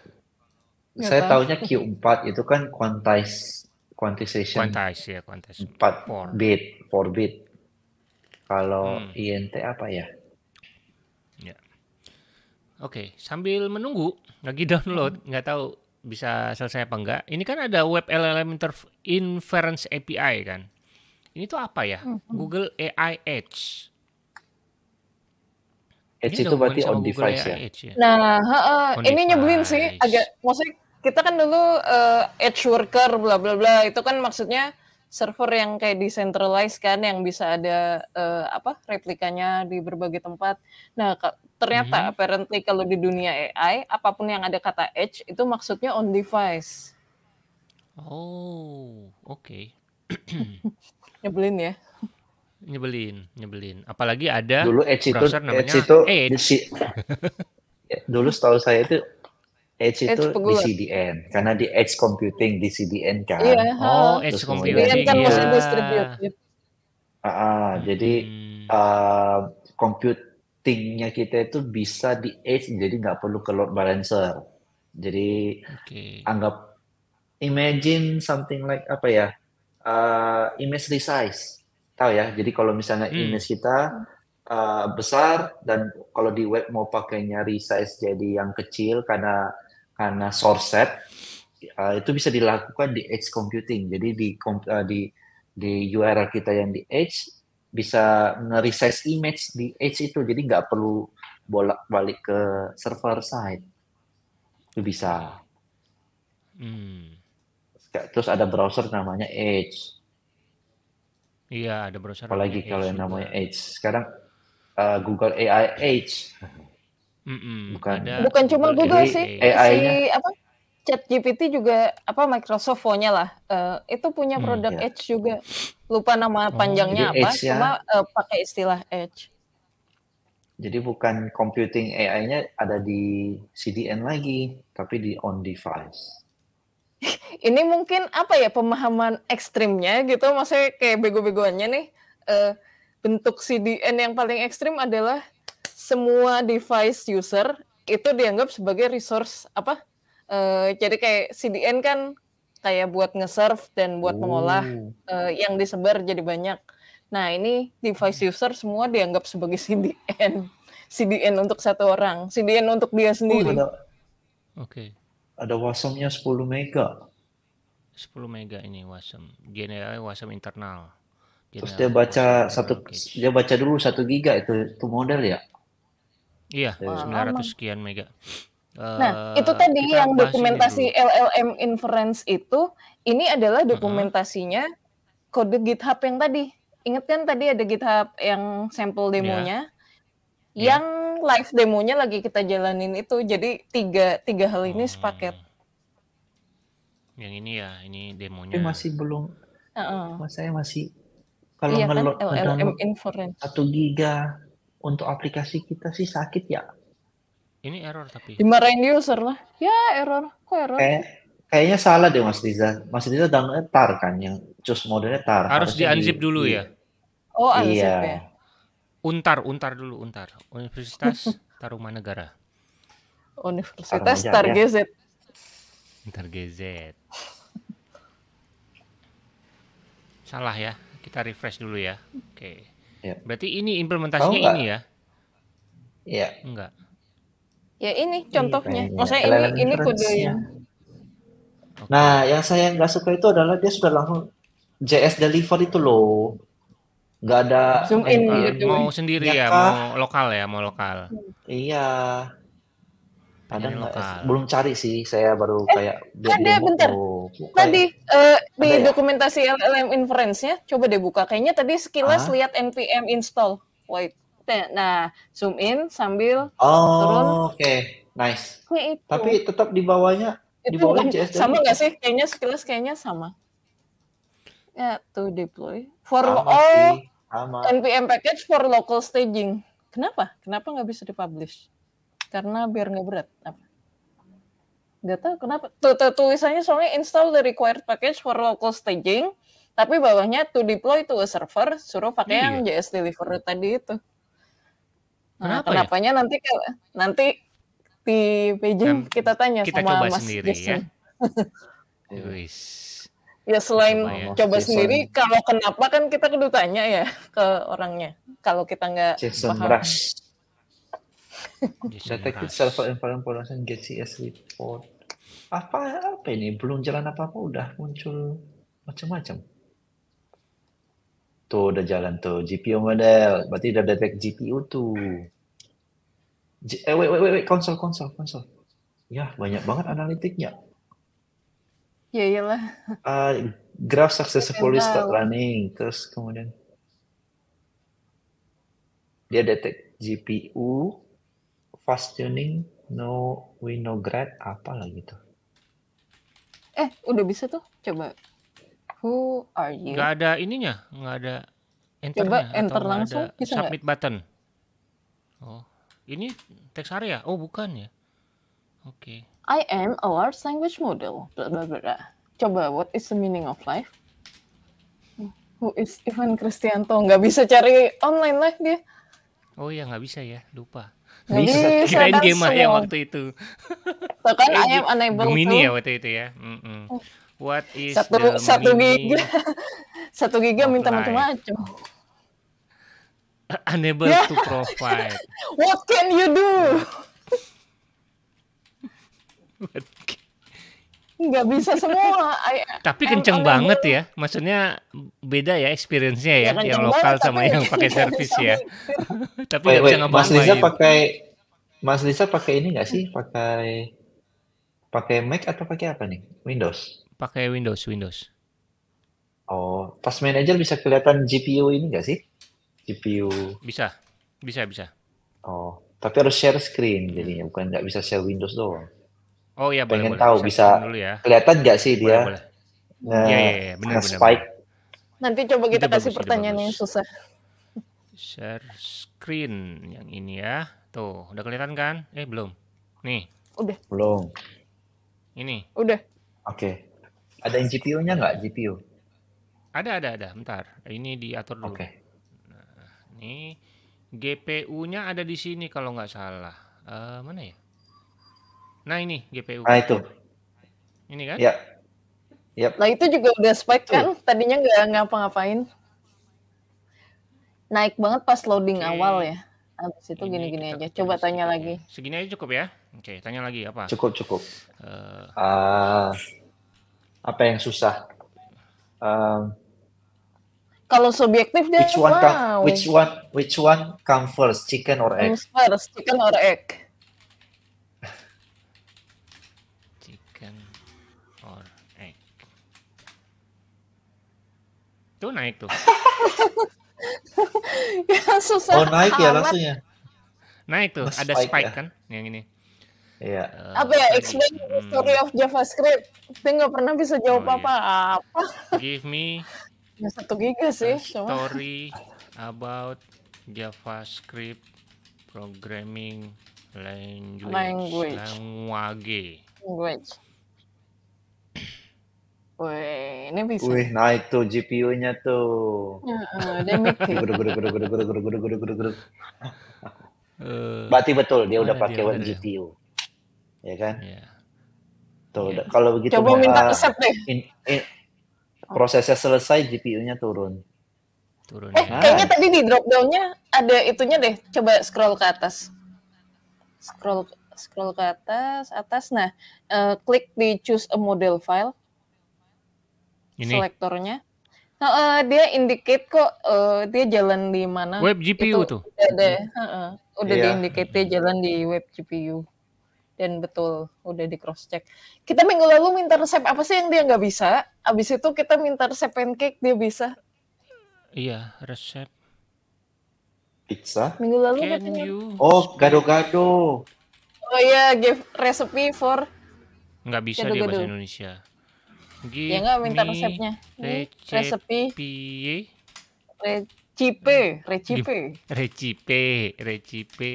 saya tahunya Q4 itu kan quantize quantization. Quantize ya, quantize. 4 4 bit, 4 bit. Kalau hmm. INT apa ya? Oke, okay. sambil menunggu lagi download, hmm. nggak hmm. tahu bisa selesai apa enggak. Ini kan ada web LLM inference API kan. Ini tuh apa ya? Hmm. Google AI Edge. Edge ini itu berarti on device ya? Edge, ya. ya? Nah, uh, on ini device. nyebelin sih. Agak maksudnya kita kan dulu uh, edge worker bla bla bla itu kan maksudnya server yang kayak decentralized kan yang bisa ada uh, apa replikanya di berbagai tempat. Nah, ternyata mm -hmm. apparently kalau di dunia AI apapun yang ada kata edge itu maksudnya on device. Oh, oke. Okay. nyebelin ya. Nyebelin, nyebelin. Apalagi ada dulu edge itu, namanya edge itu edge. dulu setahu saya itu Edge, itu di CDN karena di edge computing di CDN kan. Iya. Oh, edge computing. Iya, kan yeah. maksudnya Uh, uh, hmm. jadi uh, computingnya kita itu bisa di edge jadi nggak perlu ke load balancer. Jadi okay. anggap imagine something like apa ya? Uh, image resize. Tahu ya? Jadi kalau misalnya hmm. image kita uh, besar dan kalau di web mau pakainya resize jadi yang kecil karena karena source set uh, itu bisa dilakukan di edge computing. Jadi di uh, di di URL kita yang di edge bisa nge-resize image di edge itu. Jadi nggak perlu bolak-balik ke server side. Itu bisa. Hmm. Terus ada browser namanya Edge. Iya, ada browser. Apalagi kalau yang namanya Edge. Sekarang uh, Google AI Edge. Mm-mm, bukan ada, bukan cuma Google, Google sih AI si apa Chat GPT juga apa Microsoft nya lah uh, itu punya hmm, produk ya. Edge juga lupa nama oh. panjangnya apa edge cuma uh, pakai istilah Edge. Jadi bukan computing AI-nya ada di CDN lagi tapi di on device. Ini mungkin apa ya pemahaman ekstrimnya gitu maksudnya kayak bego-begoannya nih uh, bentuk CDN yang paling ekstrim adalah semua device user itu dianggap sebagai resource apa? Uh, jadi kayak CDN kan kayak buat nge-serve dan buat mengolah uh, yang disebar jadi banyak. Nah, ini device hmm. user semua dianggap sebagai CDN. CDN untuk satu orang, CDN untuk dia oh, sendiri. Oh, Oke. Okay. Ada wasomnya 10 mega. 10 mega ini wasom. Generalnya wasom internal. Terus dia baca satu dia baca dulu satu giga itu itu model ya? Iya, iya. Ah, sembilan 900 sekian mega. nah, eh, itu tadi yang dokumentasi LLM inference itu, ini adalah dokumentasinya uh -huh. kode GitHub yang tadi. Ingat kan tadi ada GitHub yang sampel iya. demonya, yeah. yang live demonya lagi kita jalanin itu. Jadi tiga tiga hal ini hmm. sepaket. Yang ini ya, ini demonya. Tapi masih belum. Uh -uh. Saya masih kalau iya kan, LLM inference. 1 giga untuk aplikasi kita sih sakit ya. Ini error tapi. Dimarahin user lah. Ya error. Kok error? Kay kayaknya salah deh Mas Riza. Mas Riza downloadnya tar kan yang cus modelnya tar. Harus, harus di unzip di... dulu ya. Oh unzip iya. ya. Untar, untar dulu, untar. Universitas Tarumanegara. Universitas Targezet. Targezet. Salah ya. Kita refresh dulu ya. Oke. Okay. Ya. Berarti ini implementasinya ini ya? Iya. Enggak. Ya ini contohnya. Iya, Maksudnya ini ini kudu ya. Nah, yang saya nggak suka itu adalah dia sudah langsung JS deliver itu loh. Nggak ada Zoom in, eh, gitu. mau sendiri ya, ya mau lokal ya, mau lokal. Iya ada nggak belum cari sih saya baru eh, kayak ada bentar oh, tadi uh, di ada ya? dokumentasi ya? LLM inference-nya coba deh buka kayaknya tadi sekilas ah? lihat npm install wait nah, nah zoom in sambil oh, turun oke okay. nice itu. tapi tetap di bawahnya di bawahnya CS sama nggak sih kayaknya sekilas kayaknya sama ya to deploy for sama all sih. npm package for local staging kenapa kenapa nggak bisa dipublish karena biar nggak berat apa nggak tahu kenapa tuh, tuh tulisannya soalnya install the required package for local staging tapi bawahnya to deploy to a server suruh pakai yang iya. JS deliver tadi itu nah, kenapa ya? kenapanya ya? nanti nanti di Beijing Dan kita tanya kita sama coba Mas sendiri Jason. ya ya selain coba, ya. coba Jason. sendiri kalau kenapa kan kita kudu tanya ya ke orangnya kalau kita nggak Jason paham. Detective self information get report. Apa apa ini? Belum jalan apa-apa udah muncul macam-macam. Tuh udah jalan tuh GPU model. Berarti udah detect GPU tuh. eh, wait, wait, wait, wait, konsol, konsol, konsol. Ya, banyak banget analitiknya. Ya iyalah. Uh, graph successfully start running. Terus kemudian dia detect GPU, fast tuning, no winograd, apa lagi tuh? Eh, udah bisa tuh. Coba. Who are you? Gak ada ininya, nggak ada enter Coba enter langsung. bisa submit gak? button. Oh, ini teks area. Oh, bukan ya. Oke. Okay. I am a large language model. Coba, what is the meaning of life? Who is Ivan Kristianto? Nggak bisa cari online live dia. Oh iya, nggak bisa ya. Lupa. Jadi iya, iya, kirain game ah ya waktu itu. So kan eh, I am unable Gemini to. ya waktu itu ya. Mm -mm. What is satu, the satu giga satu giga minta macam-macam. Unable yeah. to provide. What can you do? What nggak bisa semua. I, tapi kenceng I'm, banget ya, maksudnya beda ya experience-nya ya, ya yang lokal sama tapi, yang pakai service ya. tapi wait, wait, Mas Lisa pakai Mas Lisa pakai ini nggak sih? Pakai pakai Mac atau pakai apa nih? Windows. Pakai Windows, Windows. Oh, pas manager bisa kelihatan GPU ini nggak sih? GPU. Bisa, bisa, bisa. Oh, tapi harus share screen jadinya, bukan nggak bisa share Windows doang. Oh iya boleh. Pengen boleh. tahu bisa dulu ya. kelihatan nggak sih dia? Boleh. Nah, ya, ya, ya. Bener, spike. Bener. Nanti coba kita itu kasih pertanyaan yang susah. Share screen yang ini ya. Tuh, udah kelihatan kan? Eh belum. Nih. Udah. Belum. Ini. Udah. Oke. Okay. Ada yang GPU-nya nggak? GPU. Ada, ada, ada. Bentar. Ini diatur dulu. Oke. Okay. Nah, ini GPU-nya ada di sini kalau nggak salah. Uh, mana ya? Nah ini GPU. Nah itu. Ini kan? Ya. Yep. Nah itu juga udah spike kan? kan? Tadinya nggak ngapa-ngapain. Naik banget pas loading okay. awal ya. Habis itu gini-gini aja. Coba tanya lagi. Segini aja cukup ya? Oke, okay, tanya lagi apa? Cukup, cukup. Uh, uh, apa yang susah? Uh, kalau subjektif dia which one wow. which one which one come first chicken or egg comes first chicken or egg itu naik tuh. ya, susah oh naik ya langsung ya? Naik tuh, ada spike ya. kan yang ini. Iya. Uh, apa ya explain hmm. story of JavaScript? Saya nggak pernah bisa oh, jawab oh, apa iya. apa. Give me. Ya, satu giga ya sih. Story cuma. about JavaScript programming Language. Language. language. Wih, ini bisa. Wih, naik tuh GPU-nya tuh. Berarti betul dia udah pakai one GPU. Ya kan? Iya. Tuh, iya. kalau begitu Coba minta resep deh. prosesnya selesai GPU-nya turun. Turun. Eh, ya. kayaknya tadi di drop down-nya ada itunya deh. Coba scroll ke atas. Scroll scroll ke atas, atas. Nah, eh, klik di choose a model file ini. Selektornya. Nah, uh, dia indicate kok uh, dia jalan di mana. Web GPU itu tuh. Udah ada, uh, uh, udah yeah. diindicate dia jalan di web GPU. Dan betul, udah di cross check. Kita minggu lalu minta resep apa sih yang dia nggak bisa? Abis itu kita minta resep pancake dia bisa. Iya, resep pizza. Minggu lalu Can katanya. Oh, gado-gado. Oh iya, give recipe for nggak bisa gado -gado. dia bahasa Indonesia. Gini, ya enggak minta resepnya. Resepi. Hmm, recipe, hmm. recipe. Recipe, recipe.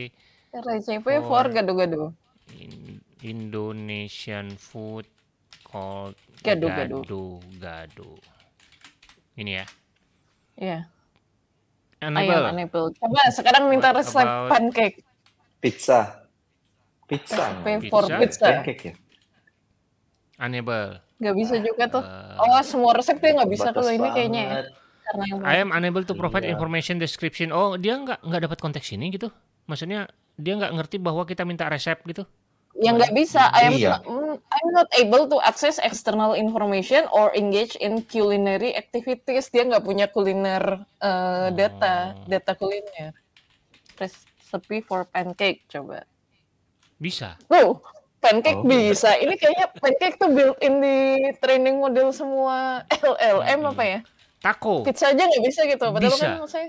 Recipe for gado-gado. Indonesian food called gado-gado. Gado. Ini ya. Iya. Anabel Unable. Coba sekarang minta What resep about... pancake. Pizza. Pizza. Recipe pizza? for pizza. Pancake ya. Anabel Nggak bisa juga tuh. Oh, semua resep tuh nggak bisa kalau ini kayaknya ya. Karena I am unable to provide iya. information description. Oh, dia nggak nggak dapat konteks ini gitu? Maksudnya dia nggak ngerti bahwa kita minta resep gitu? yang nggak bisa. I am iya. I'm mm, not able to access external information or engage in culinary activities. Dia nggak punya kuliner uh, data, oh. data kuliner. Recipe for pancake coba. Bisa. Oh. Pancake oh. bisa. Ini kayaknya pancake tuh built in di training model semua LLM hmm. apa ya? Taco. Pizza aja nggak bisa gitu. Padahal bisa. kan saya,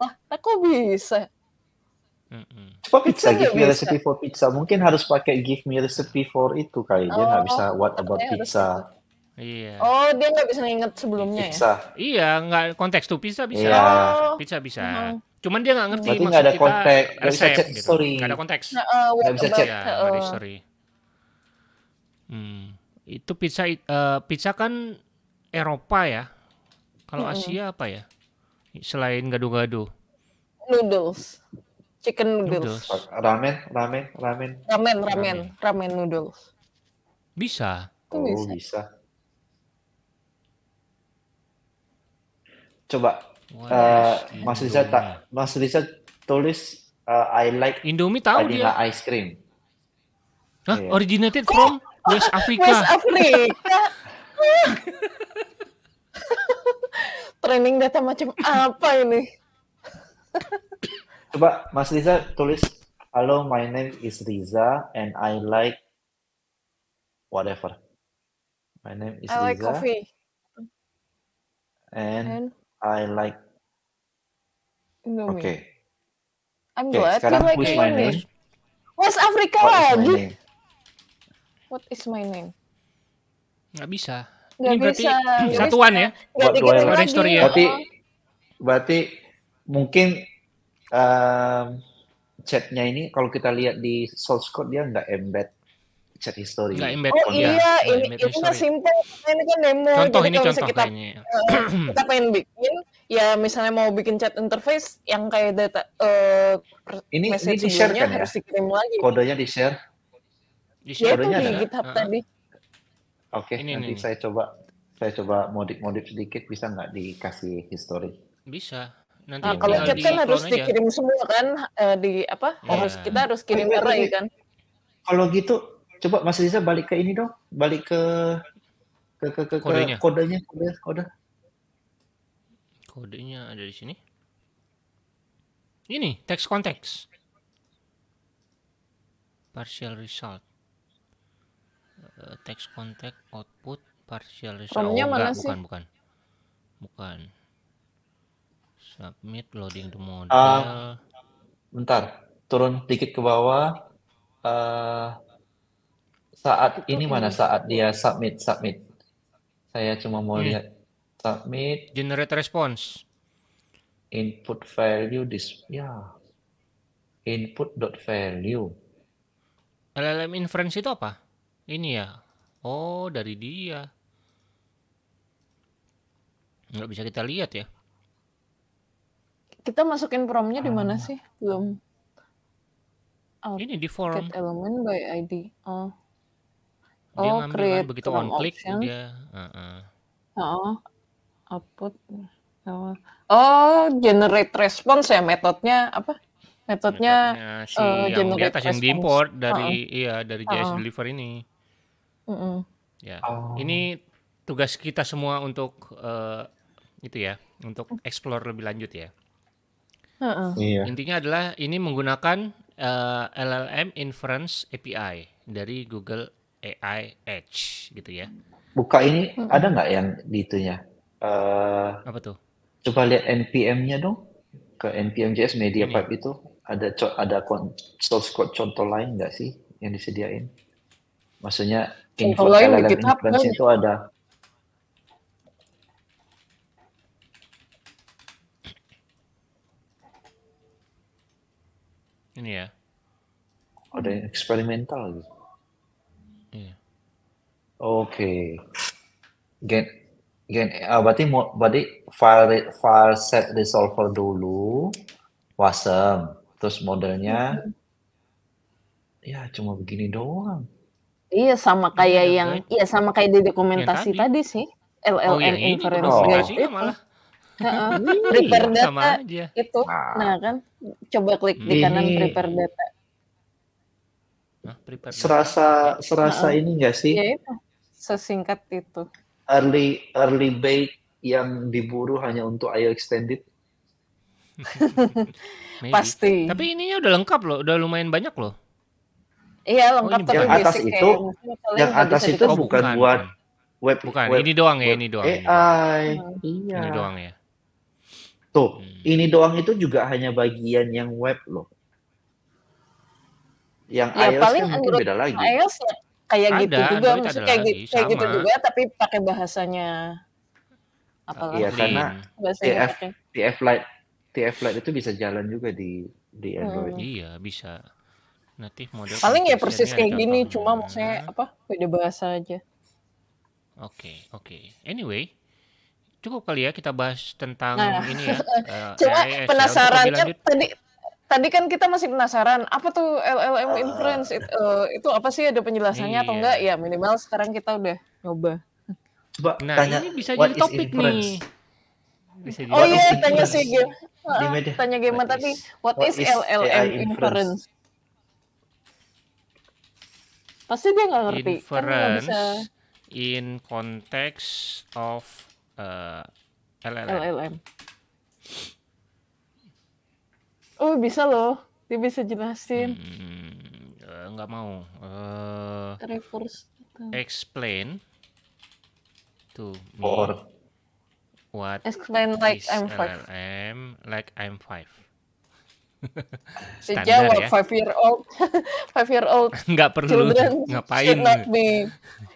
lah taco bisa. mm Coba pizza, pizza give me recipe for pizza. Mungkin harus pakai give me recipe for itu kali. Dia nggak oh, bisa what about pizza. Iya. Oh, dia nggak bisa nginget sebelumnya ya? pizza. ya? Iya, nggak konteks tuh pizza bisa. Iya. Pizza bisa. Mm-hmm. Cuman dia nggak ngerti Berarti maksud gak ada kita konteks, resep, gak bisa chat gitu. story. Gak ada konteks. Nah, uh, gak bisa chat. Ya, uh, story. Hmm. Itu pizza uh, pizza kan Eropa ya. Kalau hmm. Asia apa ya? Selain gado-gado. Noodles. Chicken noodles. noodles. Ramen, ramen, ramen. Ramen, ramen, ramen noodles. Bisa. oh, bisa. bisa. Coba uh, Mas Riza tak Mas Riza tulis uh, I like Indomie tahu dia ice cream. Hah, yeah. originated from West Africa. West Africa. Training data macam apa ini? Coba Mas Riza tulis Hello, my name is Riza and I like whatever. My name is I Riza. like coffee. And, and I like Indomie. Okay. I'm okay, glad you like Indomie. West Africa lagi. What is my name? Gak bisa. Gak Ini berarti bisa. satuan ya? dua yang lagi. Story ya? Berarti, berarti mungkin um, chatnya ini kalau kita lihat di source code dia nggak embed chat history. Nggak embed. Oh iya, ya. ini, ini itu mah simple. Nah, ini kan demo. Contoh Jadi gitu. ini contoh ya. kita, kayaknya. Uh, eh, kita pengen bikin, ya misalnya mau bikin chat interface yang kayak data uh, ini, ini di share kan ya? harus dikirim lagi. Kodenya di share. Di ya di GitHub uh, tadi. Oke, okay, nanti ini. saya coba saya coba modif-modif sedikit bisa nggak dikasih history? Bisa. Nanti nah, kalau chat kan harus aja. dikirim semua kan eh, di apa? Yeah. Harus kita harus kirim oh, array kan. Kalau gitu coba Mas Riza balik ke ini dong, balik ke ke ke, ke kodenya. kodenya kode kode. Kodenya ada di sini. Ini teks konteks. Partial result. Eh, text contact output partial result oh, mana bukan bukan bukan submit loading the model uh, bentar turun sedikit ke bawah uh, saat ini mana saat dia submit submit saya cuma mau yeah. lihat submit generate response input value this ya yeah. input dot value LLM inference itu apa ini ya oh dari dia nggak bisa kita lihat ya kita masukin promnya di mana ah. sih belum oh, ini di form get element by id oh oh, kan create kan begitu on click option. dia uh -uh. oh output oh generate response ya metodenya apa metodenya, metodenya si uh, yang di atas response. yang diimport dari uh -uh. iya dari JS uh -uh. Deliver ini Mm-mm. Ya, oh. ini tugas kita semua untuk uh, itu ya, untuk explore lebih lanjut ya. Uh-uh. Intinya adalah ini menggunakan uh, eh, LLM Inference API dari Google AI Edge gitu ya. Buka ini uh-uh. ada nggak yang di ditunya? Uh, eh, Apa tuh? Coba lihat npm-nya dong ke npm.js media ini. pipe itu ada co- ada source code contoh lain nggak sih yang disediain? Maksudnya info lain di GitHub kan? itu ada ini ya ada yang eksperimental gitu iya. oke okay. gen gen uh, berarti berarti file file set resolver dulu wasm terus modelnya mm -hmm. ya cuma begini doang Iya sama iya, kayak ya, yang iya. iya sama kayak di dokumentasi ya, tadi. tadi sih. LLM oh, inference oh. itu. Malah. prepare data itu. Nah. nah, kan coba klik di kanan prepare data. Nah, prepare data. Serasa serasa nah, ini enggak sih? Ya itu. Sesingkat itu. Early early bait yang diburu hanya untuk IO extended. Pasti. Tapi ininya udah lengkap loh, udah lumayan banyak loh. Iya lengkap oh, tapi yang atas itu yang atas itu bukan, oh, bukan buat web bukan web, ini doang ya ini doang AI ya. oh, iya ini doang ya tuh hmm. ini doang itu juga hanya bagian yang web loh yang ya, iOS paling kan mungkin beda lagi iOS ya, gitu kayak ada, gitu juga maksudnya kayak, lagi, kayak gitu juga tapi pakai bahasanya apa iya karena TF TF Lite TF Lite itu bisa jalan juga di di hmm. Android hmm. iya bisa native model paling ya persis kayak gini cuma maksudnya apa beda bahasa aja oke okay, oke okay. anyway cukup kali ya kita bahas tentang nah. ini ya uh, cuma AISL. penasarannya tadi tadi kan kita masih penasaran apa tuh LLM eh. inference it, uh, itu apa sih ada penjelasannya iya. atau enggak ya minimal sekarang kita udah nyoba coba nah, tanya ini bisa jadi topik nih oh iya tanya sih game tanya game tadi what, is, LLM inference? pasti dia nggak ngerti inference kan bisa... in context of uh, LLM. LLM oh bisa loh dia bisa jelasin hmm, uh, nggak mau uh, reverse explain to me Or. what explain like I'm five LLM like I'm five Standar ya. Five year old, five year old. Nggak perlu. Children ngapain? Should not be,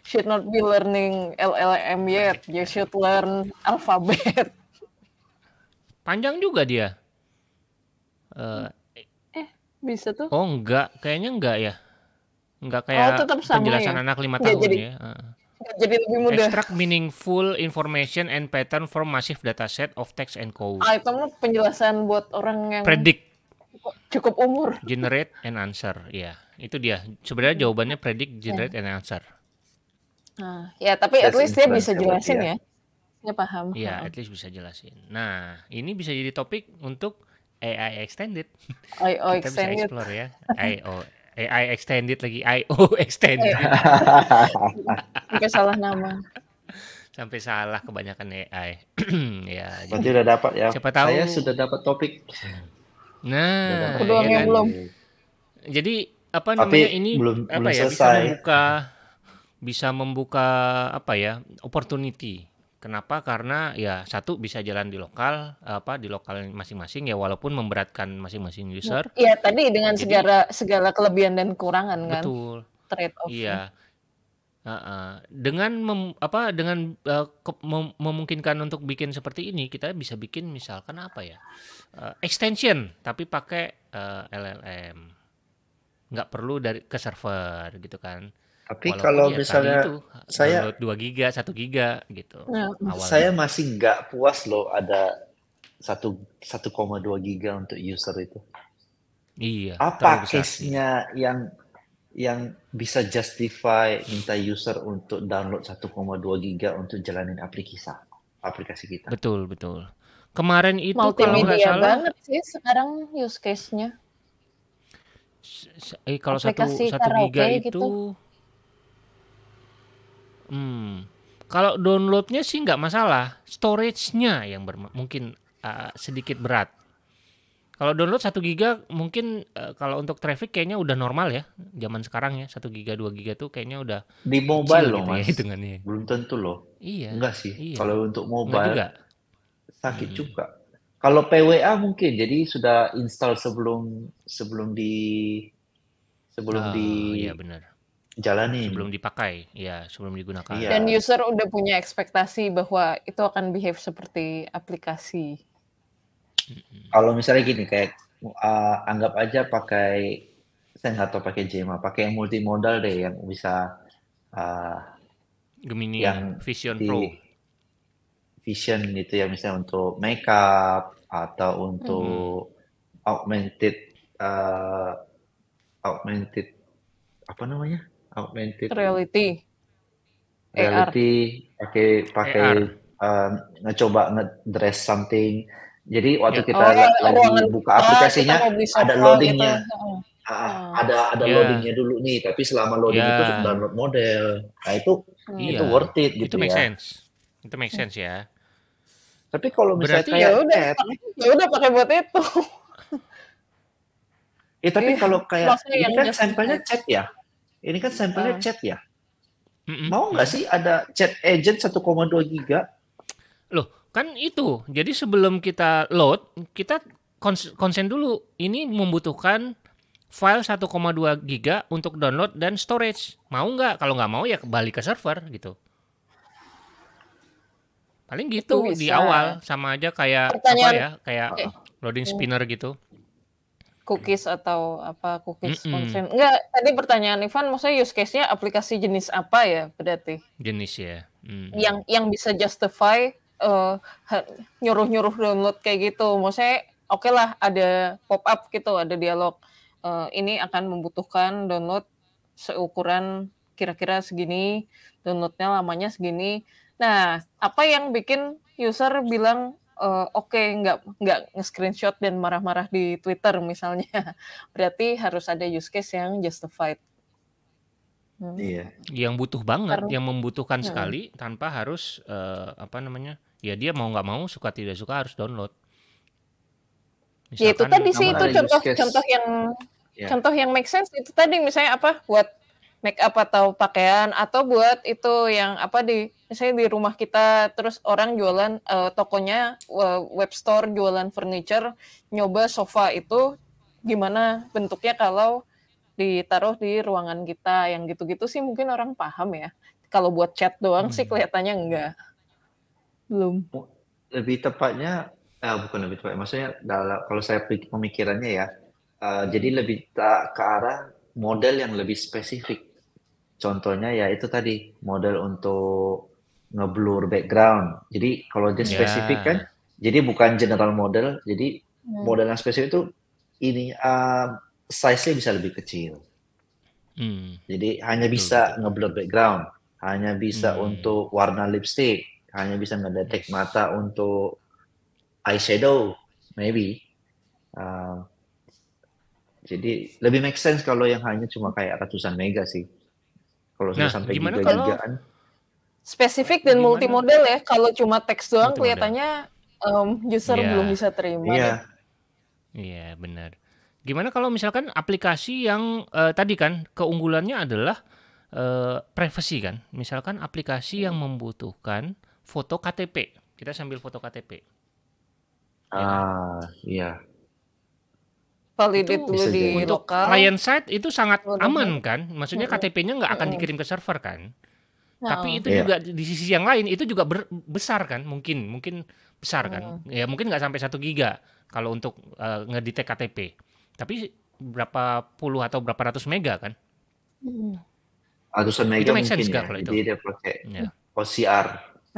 should not be learning LLM yet. Nah, iya. You should learn alphabet. Panjang juga dia. Uh, eh, bisa tuh? Oh, enggak. Kayaknya enggak ya. Enggak oh, kayak oh, tetap sama penjelasan ya? anak lima tahun jadi, ya. Uh. Jadi lebih mudah. Extract meaningful information and pattern from massive dataset of text and code. Ah, itu penjelasan buat orang yang predict cukup, umur. Generate and answer, ya. Itu dia. Sebenarnya hmm. jawabannya predik generate iya. yeah. and answer. Nah, ya tapi at least dia bisa jelasin iya. ya. Dia ya, paham. Iya, hmm. at least bisa jelasin. Nah, ini bisa jadi topik untuk AI extended. IO Kita extended. bisa explore ya. IO AI extended lagi IO extended. Sampai salah nama. Sampai salah kebanyakan AI. ya. Jadi udah dapat ya. Siapa tahu. Saya sudah dapat topik. Nah, ya kan? yang belum. Jadi apa Tapi namanya ini belum, apa belum ya selesai. bisa membuka bisa membuka apa ya opportunity. Kenapa? Karena ya satu bisa jalan di lokal apa di lokal masing-masing ya walaupun memberatkan masing-masing user. Iya tadi dengan segala segala kelebihan dan kekurangan kan. Betul. Trade off. Iya. Uh, dengan mem, apa dengan uh, ke, mem, memungkinkan untuk bikin seperti ini kita bisa bikin misalkan apa ya? uh, extension tapi pakai uh, eh, LLM nggak perlu dari ke server gitu kan tapi Walaupun kalau ya misalnya itu, saya dua giga satu giga gitu ya, saya masih nggak puas loh ada satu satu koma dua giga untuk user itu iya apa case-nya yang yang bisa justify minta user untuk download 1,2 giga untuk jalanin aplikasi aplikasi kita betul betul Kemarin itu kalau nggak salah banget sih sekarang use case-nya. Eh kalau satu satu giga gitu. itu gitu. Hmm. Kalau downloadnya sih nggak masalah, storage-nya yang mungkin uh, sedikit berat. Kalau download 1 giga mungkin uh, kalau untuk traffic kayaknya udah normal ya zaman sekarang ya 1 giga 2 giga tuh kayaknya udah di mobile gitu loh gitu mas ya, belum tentu loh iya enggak sih iya. kalau untuk mobile enggak sakit hmm. juga. Kalau PWA mungkin jadi sudah install sebelum sebelum di sebelum oh, di ya benar. Jalani sebelum dipakai, ya sebelum digunakan. Ya. Dan user udah punya ekspektasi bahwa itu akan behave seperti aplikasi. Kalau misalnya gini kayak uh, anggap aja pakai saya atau pakai Jema, pakai yang multimodal deh yang bisa uh, Gemini yang Vision di, Pro vision gitu ya misalnya untuk makeup atau untuk hmm. augmented uh, augmented apa namanya augmented reality reality pakai pakai uh, ngecoba ngedress something jadi waktu yeah. kita oh, iya, lagi ruangan, buka oh, aplikasinya ada gitu. loadingnya oh. ada ada yeah. loadingnya dulu nih tapi selama loading yeah. itu ya. download model nah itu yeah. Mm. itu worth it gitu itu make ya. sense itu make sense ya tapi kalau misalnya Berarti kayak ya udah, ya udah pakai buat itu. Eh tapi eh, kalau kayak ini kan sampelnya chat ya. Ini kan sampelnya uh. chat ya. Mm-mm. Mau nggak sih ada chat agent 1,2 giga? Loh, kan itu. Jadi sebelum kita load, kita konsen dulu. Ini membutuhkan file 1,2 giga untuk download dan storage. Mau nggak? Kalau nggak mau ya kembali ke server gitu. Paling gitu Bisa. di awal sama aja kayak Pertanyaan. apa ya? Kayak okay. loading spinner hmm. gitu. Cookies atau apa cookies mm -mm. function Enggak, tadi pertanyaan Ivan maksudnya use case-nya aplikasi jenis apa ya berarti? Jenis ya. Mm. Yang yang bisa justify eh, nyuruh-nyuruh download kayak gitu. Maksudnya oke okay lah ada pop up gitu, ada dialog uh, ini akan membutuhkan download seukuran kira-kira segini, downloadnya lamanya segini Nah, apa yang bikin user bilang e, oke okay, nggak nggak screenshot dan marah-marah di Twitter misalnya. Berarti harus ada use case yang justified. Hmm. Iya. Yang butuh banget, Karena, yang membutuhkan hmm. sekali tanpa harus uh, apa namanya? Ya dia mau nggak mau suka tidak suka harus download. Misalkan, ya itu tadi sih itu contoh-contoh contoh yang yeah. contoh yang make sense itu tadi misalnya apa buat make up atau pakaian atau buat itu yang apa di misalnya di rumah kita terus orang jualan uh, tokonya uh, web store jualan furniture nyoba sofa itu gimana bentuknya kalau ditaruh di ruangan kita yang gitu-gitu sih mungkin orang paham ya kalau buat chat doang hmm. sih kelihatannya enggak belum lebih tepatnya eh, bukan lebih tepat maksudnya dalam kalau saya pemikirannya ya uh, jadi lebih tak ke arah model yang lebih spesifik contohnya ya itu tadi model untuk ngeblur background. Jadi kalau dia ya. spesifik yeah. kan, jadi bukan general model. Jadi yeah. Hmm. model yang spesifik itu ini uh, size-nya bisa lebih kecil. mm. Jadi hanya bisa betul, ngeblur background, hanya bisa mm. untuk warna lipstick, hanya bisa ngedetek mata untuk eyeshadow, maybe. Uh, jadi lebih make sense kalau yang hanya cuma kayak ratusan mega sih. Kalau nah, sampai gimana kalau spesifik dan gimana? multimodal ya. Kalau cuma teks doang multimodal. kelihatannya um, user yeah. belum bisa terima. Iya. Yeah. Iya, yeah, benar. Gimana kalau misalkan aplikasi yang uh, tadi kan keunggulannya adalah uh, privacy kan? Misalkan aplikasi yang membutuhkan foto KTP. Kita sambil foto KTP. Ya kan? Ah, ya. iya validate itu dulu di untuk lokal. Client side itu sangat oh, aman kan? Maksudnya KTP-nya nggak akan dikirim ke server kan? No. Tapi itu yeah. juga di sisi yang lain itu juga ber, besar kan? Mungkin mungkin besar kan? Hmm. Ya mungkin nggak sampai satu giga kalau untuk uh, eh, ngedetek KTP. Tapi berapa puluh atau berapa ratus mega kan? Mm. Ratusan mega itu make sense mungkin ya. Kalau itu. Jadi dia pakai yeah. OCR.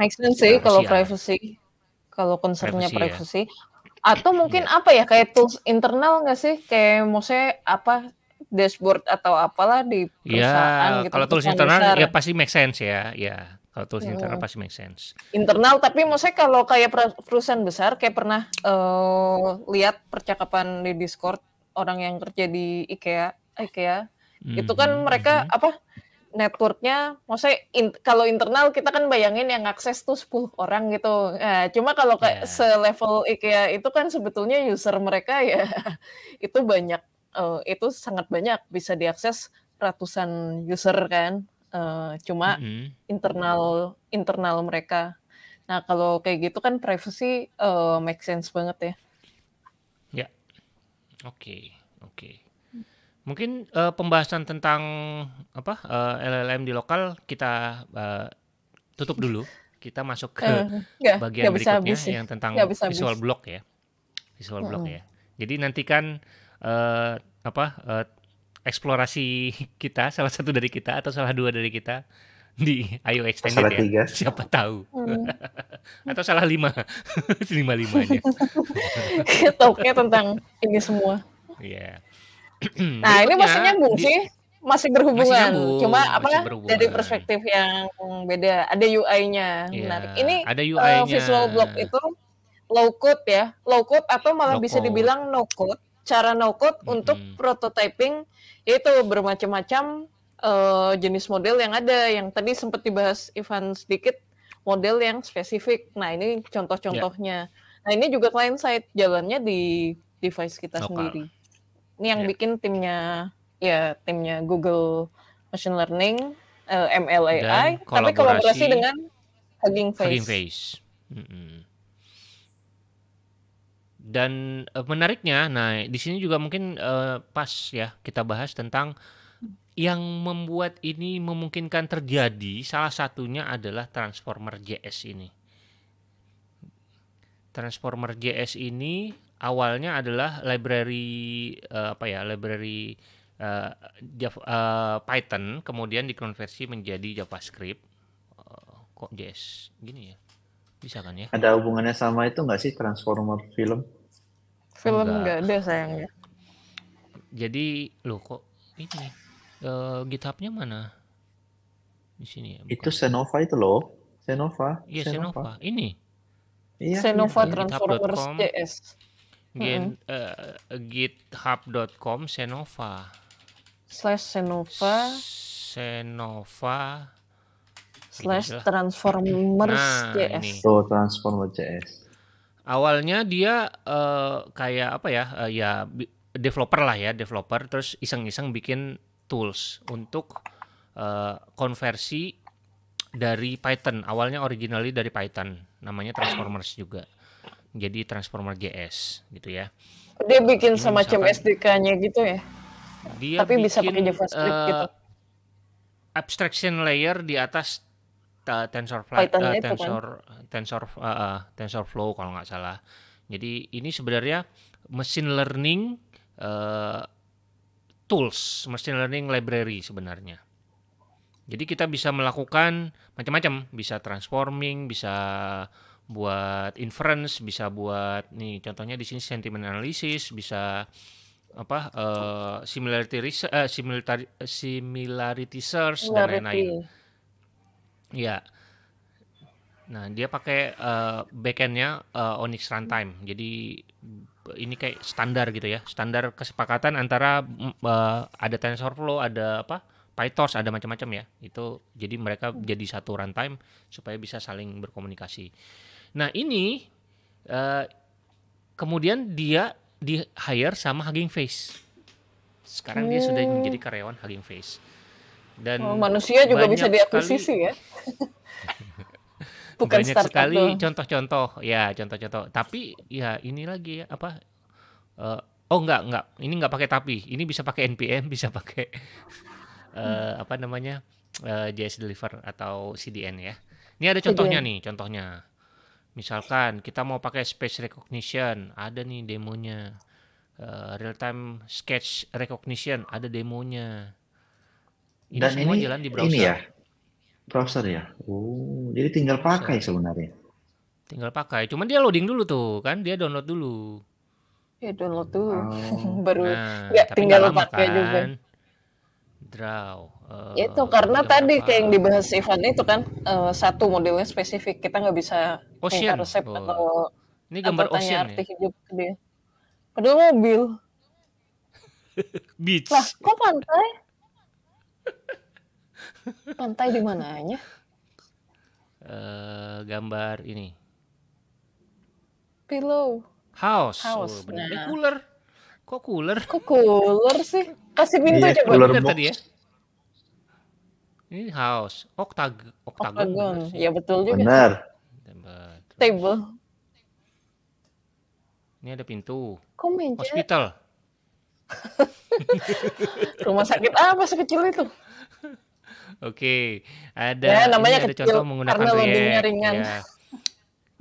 Make sense sih kalau privacy. Kalau concernnya privacy. Ya. privacy. Ya atau mungkin yeah. apa ya kayak tools internal nggak sih kayak mau saya apa dashboard atau apalah di iya, perusahaan yeah, gitu kalau tools internal besar. ya pasti make sense ya ya kalau tools hmm. internal pasti make sense internal tapi mau saya kalau kayak perusahaan besar kayak pernah uh, lihat percakapan di Discord orang yang kerja di IKEA IKEA -hmm. itu kan hmm, mereka hmm. apa networknya, maksudnya in, kalau internal kita kan bayangin yang akses tuh 10 orang gitu. Nah, cuma kalau yeah. Iya. selevel IKEA itu kan sebetulnya user mereka ya itu banyak, uh, itu sangat banyak bisa diakses ratusan user kan. Uh, cuma mm -hmm. internal internal mereka. Nah kalau kayak gitu kan privacy uh, make sense banget ya. Ya, yeah. oke, okay. oke. Mungkin uh, pembahasan tentang apa uh, eh, LLM di lokal kita uh, tutup dulu. Kita masuk ke uh, gak, bagian gak berikutnya habis, yang tentang bisa visual habis. block ya. Visual uh block ya. Jadi nantikan uh, apa uh, eksplorasi kita salah satu dari kita atau salah dua dari kita di ayo extended salah ya. Tiga. Siapa tahu. Hmm. Atau salah lima. lima limanya. topnya tentang ini semua. ya Yeah. Nah, nah, ini maksudnya nyambung sih. Masih berhubungan. Masih nyambung, Cuma apa dari perspektif yang beda. Ada UI-nya. Yeah, iya, Menarik. Ini ada UI eh, Uh, visual block itu low code ya. Low code atau malah low bisa code. dibilang no code. Cara no code -hmm. untuk prototyping itu bermacam-macam uh, jenis model yang ada. Yang tadi sempat dibahas Ivan sedikit model yang spesifik. Nah, ini contoh-contohnya. Yeah. Nah, ini juga client side jalannya di device kita Lokal. sendiri. Ini yang yeah. bikin timnya ya timnya Google Machine Learning uh, eh, MLAI, tapi kolaborasi dengan Hugging Face. Hugging Face. Mm -hmm. Dan uh, menariknya, nah di sini juga mungkin uh, pas ya kita bahas tentang yang membuat ini memungkinkan terjadi salah satunya adalah transformer JS ini. Transformer JS ini awalnya adalah library uh, apa ya library uh, Java, uh, Python kemudian dikonversi menjadi JavaScript uh, kok JS gini ya bisa kan ya ada hubungannya sama itu nggak sih transformer film film nggak ada sayangnya jadi lo kok ini uh, GitHubnya mana di sini ya itu Senova itu loh Senova iya Senova. Senova ini Iya, Senova iya. Transformers JS Gen, mm -hmm. uh, eh, github.com senova slash senova senova slash transformers nah, JS. oh transformer cs awalnya dia uh, kayak apa ya uh, ya developer lah ya developer terus iseng-iseng bikin tools untuk uh, konversi dari Python awalnya originally dari Python namanya Transformers juga jadi transformer GS gitu ya. Dia nah, bikin Ini semacam SDK-nya gitu ya. Dia Tapi bikin, bisa pakai JavaScript uh, gitu. Abstraction layer di atas uh, TensorFlow, uh, Tensor, eh, kan? Tensor, uh, eh, uh, TensorFlow kalau nggak salah. Jadi ini sebenarnya machine learning uh, tools, machine learning library sebenarnya. Jadi kita bisa melakukan macam-macam, bisa transforming, bisa buat inference, bisa buat nih contohnya di sini sentiment analysis, bisa apa uh, similarity research, uh, similarity, similarity search dan lain-lain. Ya. Nah, dia pakai uh, backendnya uh, Onyx runtime. Jadi ini kayak standar gitu ya, standar kesepakatan antara uh, ada TensorFlow, ada apa? PyTorch ada macam-macam ya. Itu jadi mereka hmm. jadi satu runtime supaya bisa saling berkomunikasi. Nah ini uh, kemudian dia di hire sama Hugging Face. Sekarang hmm. dia sudah oh. menjadi karyawan Hugging Face. Dan oh, manusia juga bisa diakuisisi ya. Bukan banyak sekali contoh-contoh ya contoh-contoh. Tapi ya ini lagi ya, apa? Uh, oh enggak enggak ini enggak pakai tapi ini bisa pakai npm bisa pakai uh, apa namanya uh, JS Deliver atau CDN ya. Ini ada contohnya CDN. nih contohnya. Misalkan kita mau pakai space recognition, ada nih demonya. Uh, real time sketch recognition, ada demonya. Ini Dan semua ini, jalan di browser. Ini ya, browser ya. Oh, jadi tinggal pakai sebenarnya. Tinggal pakai, cuman dia loading dulu tuh, kan? Dia download dulu. Ya download dulu, oh. baru nah, ya, tinggal pakai kan. juga. Draw. Uh, itu karena tadi kayak yang dibahas Ivan itu kan uh, satu modelnya spesifik kita nggak bisa Ocean. resep oh. atau ini gambar atau Ocean ya? arti ya? hidup dia. Padahal mobil. Beach. Lah, kok pantai? pantai di mananya? Uh, gambar ini. Pillow. House. Oh, House. Oh, Nah. cooler. Kok cooler? Kok cooler sih? Kasih pintu yeah, coba. Cooler tadi ya. Ini house, oktag oktagon. Ya betul juga. Benar. Table. Ini ada pintu. Kok Hospital. Rumah sakit apa sekecil itu? Oke, ada ya, namanya ada contoh menggunakan React. Ringan. Ya.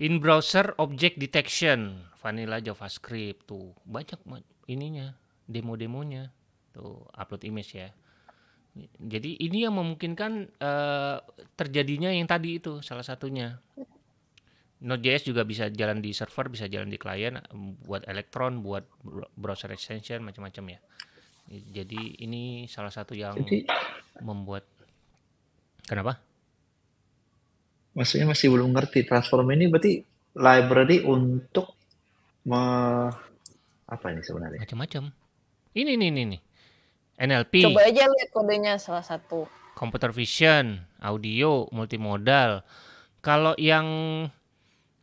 In browser object detection, vanilla JavaScript tuh banyak ininya, demo-demonya tuh upload image ya. Jadi ini yang memungkinkan uh, terjadinya yang tadi itu salah satunya. Node.js juga bisa jalan di server, bisa jalan di klien, buat elektron, buat browser extension, macam-macam ya. Jadi ini salah satu yang Jadi, membuat kenapa? Maksudnya masih belum ngerti transform ini berarti library untuk me... apa ini sebenarnya? Macam-macam. Ini ini ini ini. NLP. Coba aja lihat kodenya salah satu. Computer vision, audio, multimodal. Kalau yang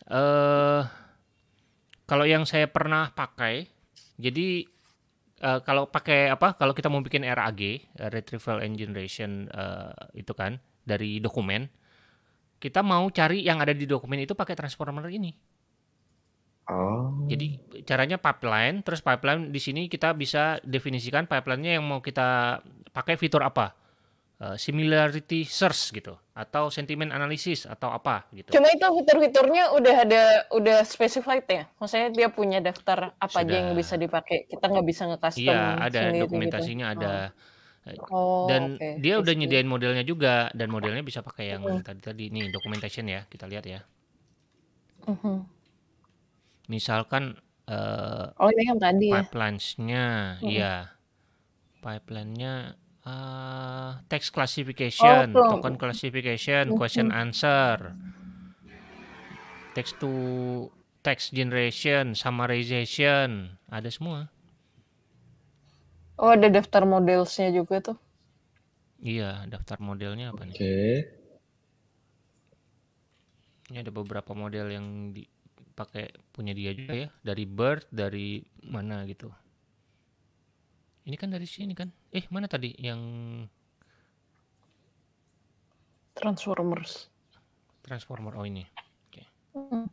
eh kalau yang saya pernah pakai, jadi Uh, kalau pakai apa kalau kita mau bikin RAG retrieval and generation uh, eh, itu kan dari dokumen kita mau cari yang ada di dokumen itu pakai transformer ini Oh. Jadi caranya pipeline, terus pipeline di sini kita bisa definisikan pipelinenya yang mau kita pakai fitur apa. Uh, similarity search gitu atau sentiment analysis atau apa gitu. Cuma itu fitur-fiturnya udah ada udah specified ya. Maksudnya dia punya daftar apa Sudah. aja yang bisa dipakai. Kita nggak bisa nge Iya, ada gitu? dokumentasinya gitu. ada. Oh. Dan okay. dia udah nyediain modelnya juga dan modelnya bisa pakai yang tadi tadi tadi nih documentation ya, kita lihat ya. Uh mm-hmm. huh. Misalkan eee, eh, Oh, yang tadi ya? pipelines-nya iya, pipeline-nya, eee, eh, text oh, classification, oh, token classification, question answer. Text to text generation, summarization, ada semua. Oh, ada daftar models-nya juga tuh. Iya, daftar modelnya apa nih? Ini ada beberapa model yang di pakai punya dia juga ya dari Bird dari mana gitu ini kan dari sini kan eh mana tadi yang Transformers Transformer oh ini oke okay. mm.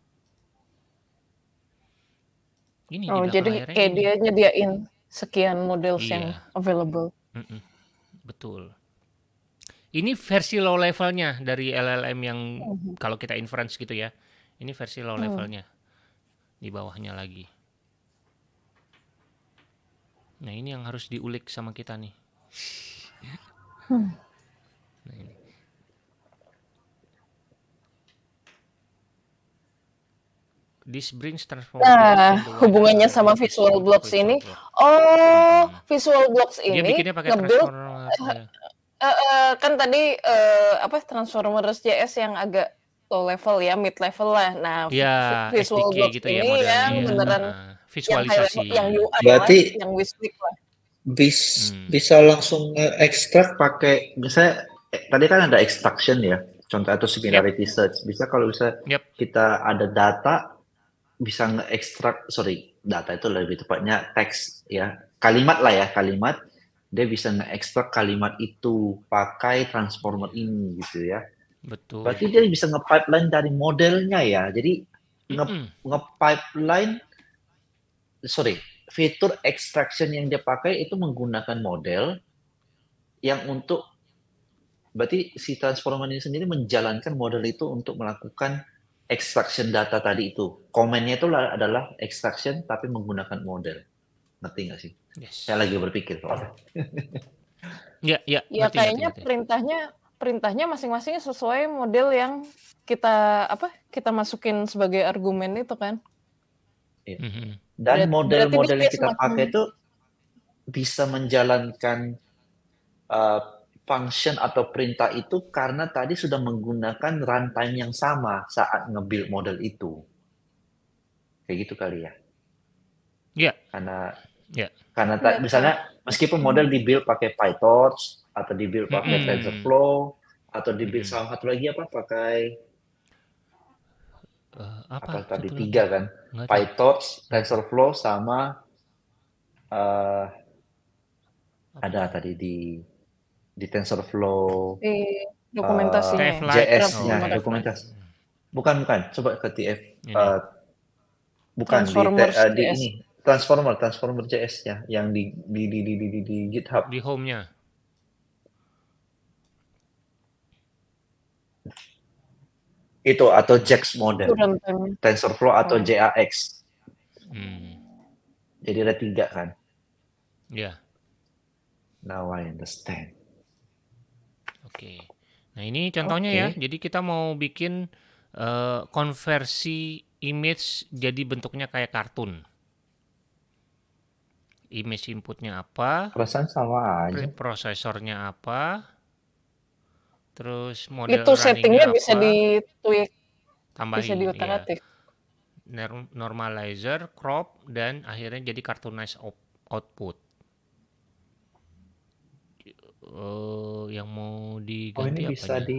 Gini, oh jadi kayak dia nyediain sekian model iya. yang available mm -mm. betul ini versi low levelnya dari LLM yang mm -hmm. kalau kita inference gitu ya ini versi low levelnya hmm. levelnya. Di bawahnya lagi. Nah, ini yang harus diulik sama kita nih. Hmm. Nah, ini. This brings transformation. Nah, hubungannya sama visual blocks ini. Oh, visual blocks oh, hmm. ini. Dia bikinnya pakai transformer. Uh, uh, kan tadi uh, apa Transformers JS yang agak low level ya, mid level lah. Nah, iya, gitu ya, visual SDK gitu ini ya, modern, iya. yang ya. beneran visualisasi yang, yang UI Berarti, lah, yang wishlist lah. Bis, hmm. bisa langsung ekstrak pakai misalnya eh, tadi kan ada extraction ya contoh atau similarity yep. search bisa kalau bisa yep. kita ada data bisa nge-extract sorry data itu lebih tepatnya teks ya kalimat lah ya kalimat dia bisa nge-extract kalimat itu pakai transformer ini gitu ya Betul. Berarti dia bisa nge-pipeline dari modelnya ya. Jadi nge, nge-pipeline sorry, fitur extraction yang dia pakai itu menggunakan model yang untuk berarti si transformer ini sendiri menjalankan model itu untuk melakukan extraction data tadi itu. Komennya itu adalah extraction tapi menggunakan model. Ngerti nggak sih? Yes. Saya lagi berpikir soalnya. ya, ya. Ya, ngerti, kayaknya ngerti, ngerti. perintahnya perintahnya masing-masing sesuai model yang kita apa kita masukin sebagai argumen itu kan. ya. Dan model-model yang kita semakin... pakai ya, itu bisa menjalankan uh, function atau perintah itu karena tadi sudah menggunakan runtime yang sama saat nge model itu. Kayak gitu kali ya. Iya. Karena ya. karena iya, ta- misalnya Meskipun model dibuild pakai PyTorch atau dibuild pakai -hmm. TensorFlow atau dibuild salah -hmm. sama satu lagi apa pakai uh, apa, apa tadi tiga kan? PyTorch, TensorFlow sama uh, ada tadi di di TensorFlow eh, dokumentasi uh, JS-nya oh, dokumentasi. Bukan bukan, coba ke TF uh, bukan di, te, uh, di ini Transformer, Transformer js nya yang di di di di di, di, di GitHub. Di home-nya. Itu atau JAX model. TensorFlow atau oh. Hmm. JAX. Hmm. Jadi ada tiga kan? Ya. Yeah. Now I understand. Oke. Okay. Nah, ini contohnya okay. ya. Jadi kita mau bikin uh, konversi image jadi bentuknya kayak kartun image inputnya apa, perasaan sama aja, prosesornya apa, terus model itu settingnya apa, bisa di tweak, tambahin, bisa di Ya. Normalizer, crop, dan akhirnya jadi cartoonize output. Uh, yang mau diganti oh, ini bisa ya? di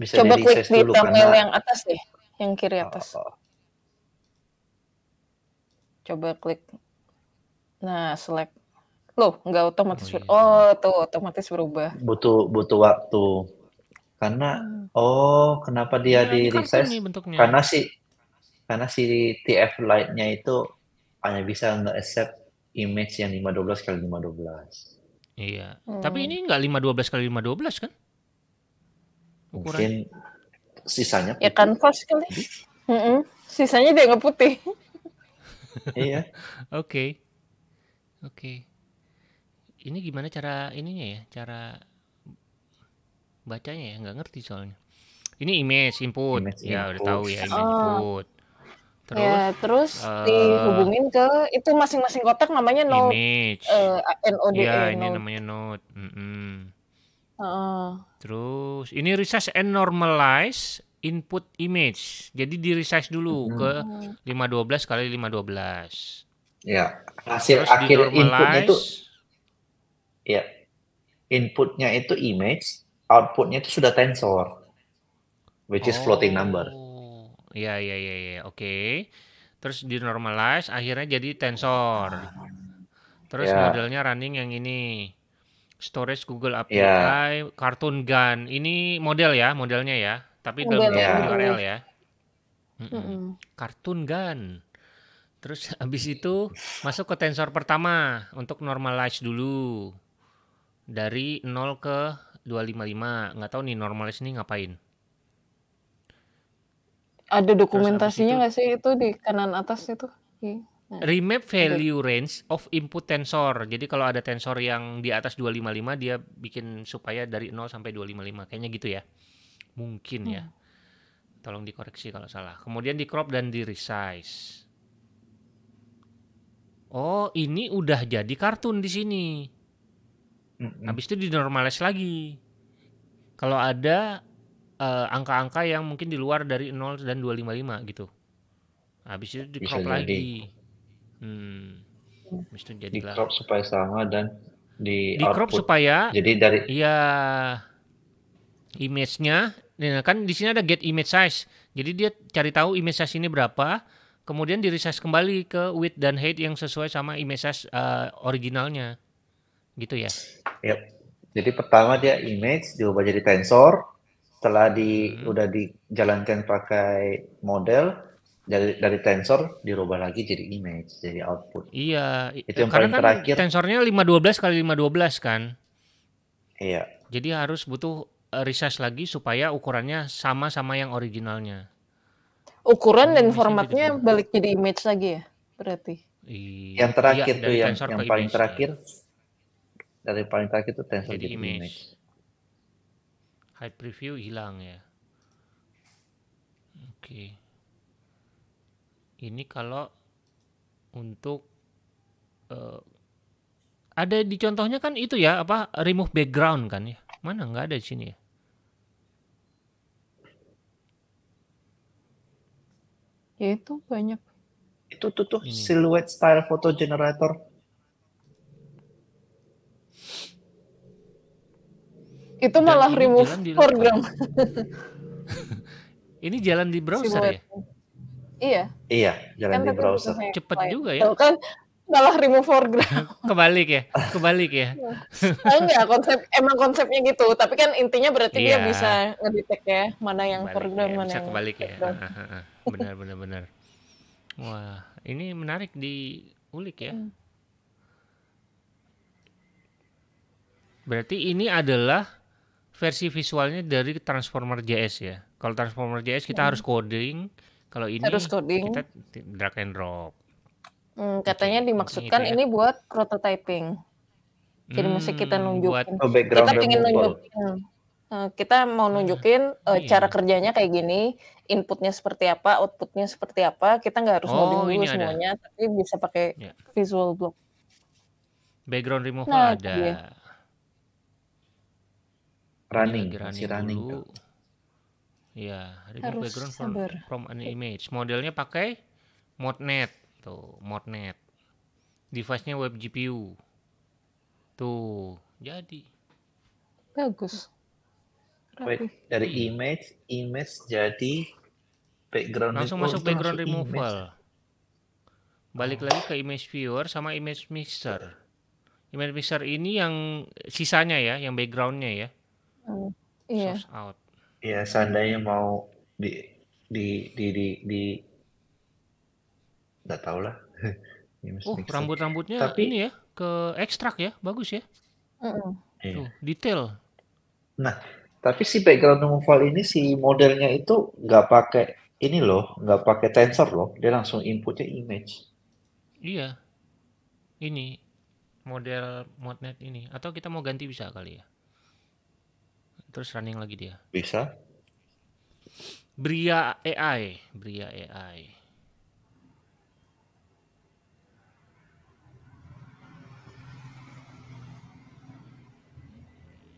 bisa coba klik di kan? thumbnail karena... yang atas deh yang kiri oh, atas oh, oh. coba klik Nah, select. Loh, nggak otomatis oh, iya. oh tuh otomatis berubah. Butuh butuh waktu. Karena hmm. oh, kenapa dia nah, di refresh? Karena si karena si TF light-nya itu hanya bisa nge-accept image yang 512 kali 512. Iya. Hmm. Tapi ini nggak 512 kali 512 kan? Ukuran. Mungkin sisanya ya, putih. Ya kanvas kali. Mm Sisanya dia nggak putih. iya. Oke. Okay. Oke. Ini gimana cara ininya ya? Cara bacanya ya? Nggak ngerti soalnya. Ini image input. Image ya, input. udah tahu ya image oh. input. Terus, ya, terus uh, dihubungin ke itu masing-masing kotak namanya note. Image. Uh, eh, NODE. Ya, ini node. namanya node. Mm -hmm. uh. Terus ini resize and normalize input image. Jadi di resize dulu uh. lima ke 512 kali 512. Ya, hasil Terus akhir inputnya itu ya. Inputnya itu image, outputnya itu sudah tensor which oh. is floating oh. number. Iya, ya ya ya, oke. Okay. Terus dinormalize akhirnya jadi tensor. Terus ya. modelnya running yang ini. Storage Google API, ya. Cartoon Gun. Ini model ya, modelnya ya. Tapi model dalam ya. URL ya. Mm -mm. Cartoon Gun. Terus habis itu masuk ke tensor pertama untuk normalize dulu. Dari 0 ke 255. Nggak tahu nih normalize ini ngapain. Ada dokumentasinya nggak sih itu di kanan atas itu? Iya. Nah, Remap value range of input tensor. Jadi kalau ada tensor yang di atas 255 dia bikin supaya dari 0 sampai 255. Kayaknya gitu ya. Mungkin ya. hmm. ya. Tolong dikoreksi kalau salah. Kemudian di crop dan di resize. Oh, ini udah jadi kartun di sini. Mm-hmm. Habis itu dinormalis lagi. Kalau ada eh, angka-angka yang mungkin di luar dari 0 dan 255 gitu. Habis itu di crop lagi. Hmm. Habis itu jadi di crop supaya sama dan di, di crop supaya jadi dari iya image-nya nah kan di sini ada get image size. Jadi dia cari tahu image size ini berapa, kemudian di resize kembali ke width dan height yang sesuai sama image size uh, originalnya gitu ya yep. jadi pertama dia image diubah jadi tensor setelah di hmm. udah dijalankan pakai model dari dari tensor dirubah lagi jadi image jadi output iya itu yang karena paling kan terakhir tensornya 512 kali 512 kan iya jadi harus butuh eh, resize lagi supaya ukurannya sama sama yang originalnya ukuran hmm, dan formatnya balik jadi image lagi ya berarti iya, yang terakhir iya, tuh yang yang paling iya. terakhir dari paling terakhir itu tensor jadi, image. image preview hilang ya oke ini kalau untuk eh, ada di contohnya kan itu ya apa remove background kan ya mana nggak ada di sini ya ya itu banyak itu tuh tuh hmm. silhouette style photo generator itu malah remove program ini jalan di browser silhouette. ya iya iya jalan kan di browser cepet juga ya Tuh, kan malah remove foreground. Kebalik ya, kebalik ya. nah, enggak, konsep emang konsepnya gitu, tapi kan intinya berarti yeah. dia iya. bisa ngedetek ya mana yang kebalik foreground ya, mana bisa yang kebalik ya. benar benar benar. Wah, ini menarik diulik ya. Hmm. Berarti ini adalah versi visualnya dari Transformer JS ya. Kalau Transformer JS kita hmm. harus coding, kalau ini harus coding. kita drag and drop. Hmm, katanya dimaksudkan ini, ini buat prototyping. Jadi hmm, mesti kita nunjukin. Oh, buat kita pengen nunjukin. Uh, kita mau nah, nunjukin uh, uh, iya. cara kerjanya kayak gini, inputnya seperti apa, outputnya seperti apa. Kita nggak harus oh, ngoding dulu semuanya, tapi bisa pakai yeah. visual block. Background removal nah, ada. Iya. Running, ya, running, running dulu. Iya, remove harus background from, from an image. Modelnya pakai modnet tuh gitu, modnet device-nya web GPU tuh jadi bagus Wait, dari iya. image image jadi background langsung masuk background removal image. balik lagi ke image viewer sama image mixer image mixer ini yang sisanya ya yang backgroundnya ya oh, iya. source out ya seandainya mau di di di di, di nggak tahu lah ya, oh rambut rambutnya tapi ini ya ke ekstrak ya bagus ya uh-uh. Tuh, detail nah tapi si background removal ini si modelnya itu nggak pakai ini loh nggak pakai tensor loh dia langsung inputnya image iya ini model modnet ini atau kita mau ganti bisa kali ya terus running lagi dia bisa Bria AI Bria AI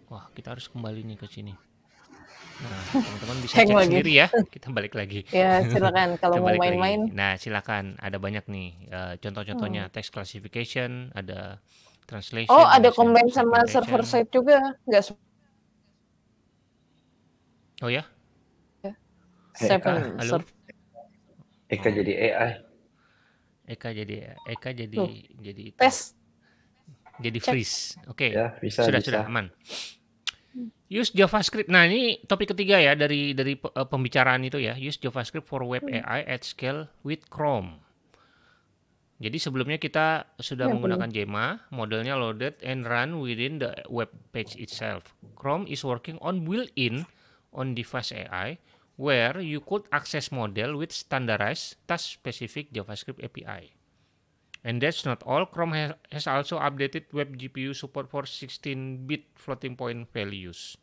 Wah, kita harus kembali nih ke sini. Nah, teman-teman bisa cek lagi. sendiri ya. Kita balik lagi. Ya, silakan kalau mau main-main. Nah, silakan ada banyak nih uh, contoh-contohnya hmm. text classification, ada translation. Oh, ada combine sama server side juga. Enggak Oh ya? ya. Seven. Eka, halo. Eka jadi AI. Eka jadi Eka jadi Tuh. jadi tes. Jadi freeze. Oke. Okay. Ya, sudah bisa. sudah aman. Use JavaScript. Nah, ini topik ketiga ya dari dari uh, pembicaraan itu ya. Use JavaScript for web hmm. AI at scale with Chrome. Jadi sebelumnya kita sudah ya, menggunakan Jema, modelnya loaded and run within the web page itself. Chrome is working on built-in on device AI where you could access model with standardized task specific JavaScript API. And that's not all, Chrome has also updated web GPU support for 16-bit floating point values.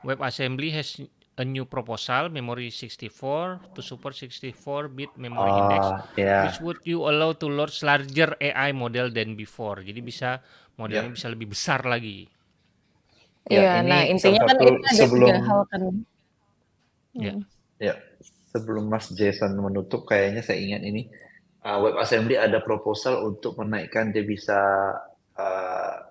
WebAssembly has a new proposal, memory 64 to support 64-bit memory oh, index, yeah. which would you allow to load larger AI model than before. Jadi bisa modelnya yeah. bisa lebih besar lagi. Iya, yeah, nah intinya kan itu ada sebelum, tiga hal kan. Ya. Yeah. Yeah. Sebelum Mas Jason menutup, kayaknya saya ingat ini uh, ah, WebAssembly ada proposal untuk menaikkan dia bisa ah,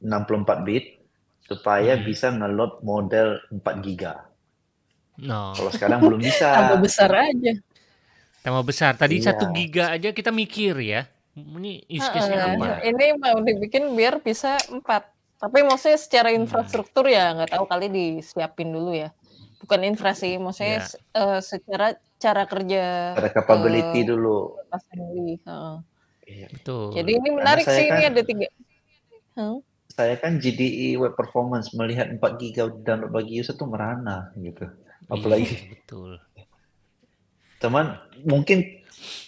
uh, 64 bit supaya hmm. bisa ngeload model 4 giga. No. Kalau sekarang belum bisa. Tambah besar aja. Tambah besar. Tadi iya. satu iya. giga aja kita mikir ya. Ini use ah, case uh, apa? Iya. Ini mau dibikin biar bisa 4. Tapi maksudnya secara hmm. infrastruktur ya nggak tahu kali disiapin dulu ya. Bukan infra maksudnya yeah. Iya. uh, secara cara kerja cara capability uh, dulu sendiri. Uh. Iya. Betul. Jadi ini menarik sih kan, ini ada tiga. Huh? Saya kan GDE web performance melihat 4 giga download bagi user tuh merana gitu. Iya, Apalagi iya, betul. teman mungkin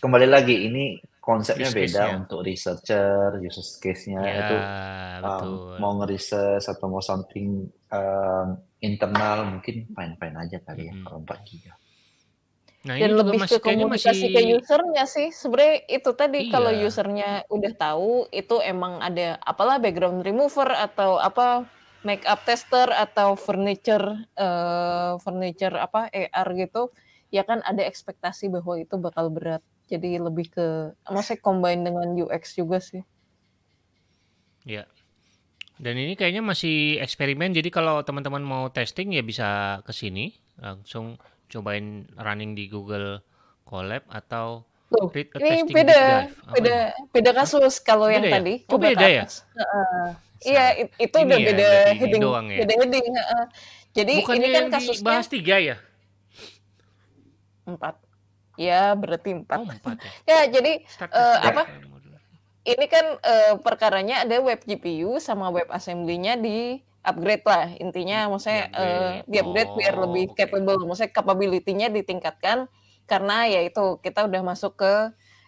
kembali lagi ini konsepnya use beda ya. untuk researcher, user case-nya ya, itu um, mau ngeresearch atau mau something um, internal mungkin fine-fine aja kali ya hmm. kalau 4 giga. Nah, dan lebih ke komunikasi masih... ke usernya sih. Sebenarnya itu tadi iya. kalau usernya udah tahu itu emang ada apalah background remover atau apa makeup tester atau furniture uh, furniture apa AR gitu ya kan ada ekspektasi bahwa itu bakal berat. Jadi lebih ke maksudnya combine dengan UX juga sih. Ya. Dan ini kayaknya masih eksperimen jadi kalau teman-teman mau testing ya bisa ke sini langsung cobain running di Google Colab atau Tuh, read a ini testing beda, drive. beda, ini? beda kasus kalau yang ya? tadi. Oh, coba beda ya? Uh, itu udah ya, beda heading, doang ya? beda heading. Uh, jadi Bukannya ini kan kasusnya bahas tiga ya? Empat. Ya, berarti empat. Oh, empat ya. ya, jadi uh, apa? Ini kan uh, perkaranya ada web GPU sama web assembly-nya di upgrade lah intinya maksudnya di upgrade, uh, di upgrade oh, biar lebih capable maksudnya capability-nya ditingkatkan karena ya itu kita udah masuk ke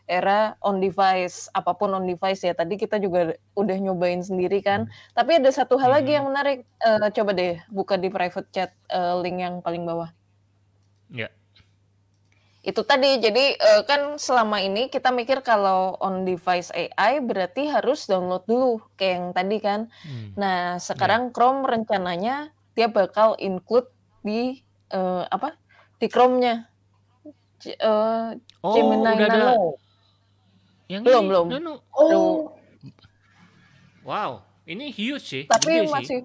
era on device apapun on device ya tadi kita juga udah nyobain sendiri kan tapi ada satu hal hmm. lagi yang menarik uh, coba deh buka di private chat uh, link yang paling bawah ya yeah itu tadi jadi uh, kan selama ini kita mikir kalau on device AI berarti harus download dulu kayak yang tadi kan. Hmm. Nah iya. sekarang yeah. Chrome rencananya dia bakal include di uh, apa di Chrome-nya G uh, eh, oh, Gemini udah Nano. Ada. Yang belum ini, belum. Oh. Wow ini huge sih. Tapi huge masih sih.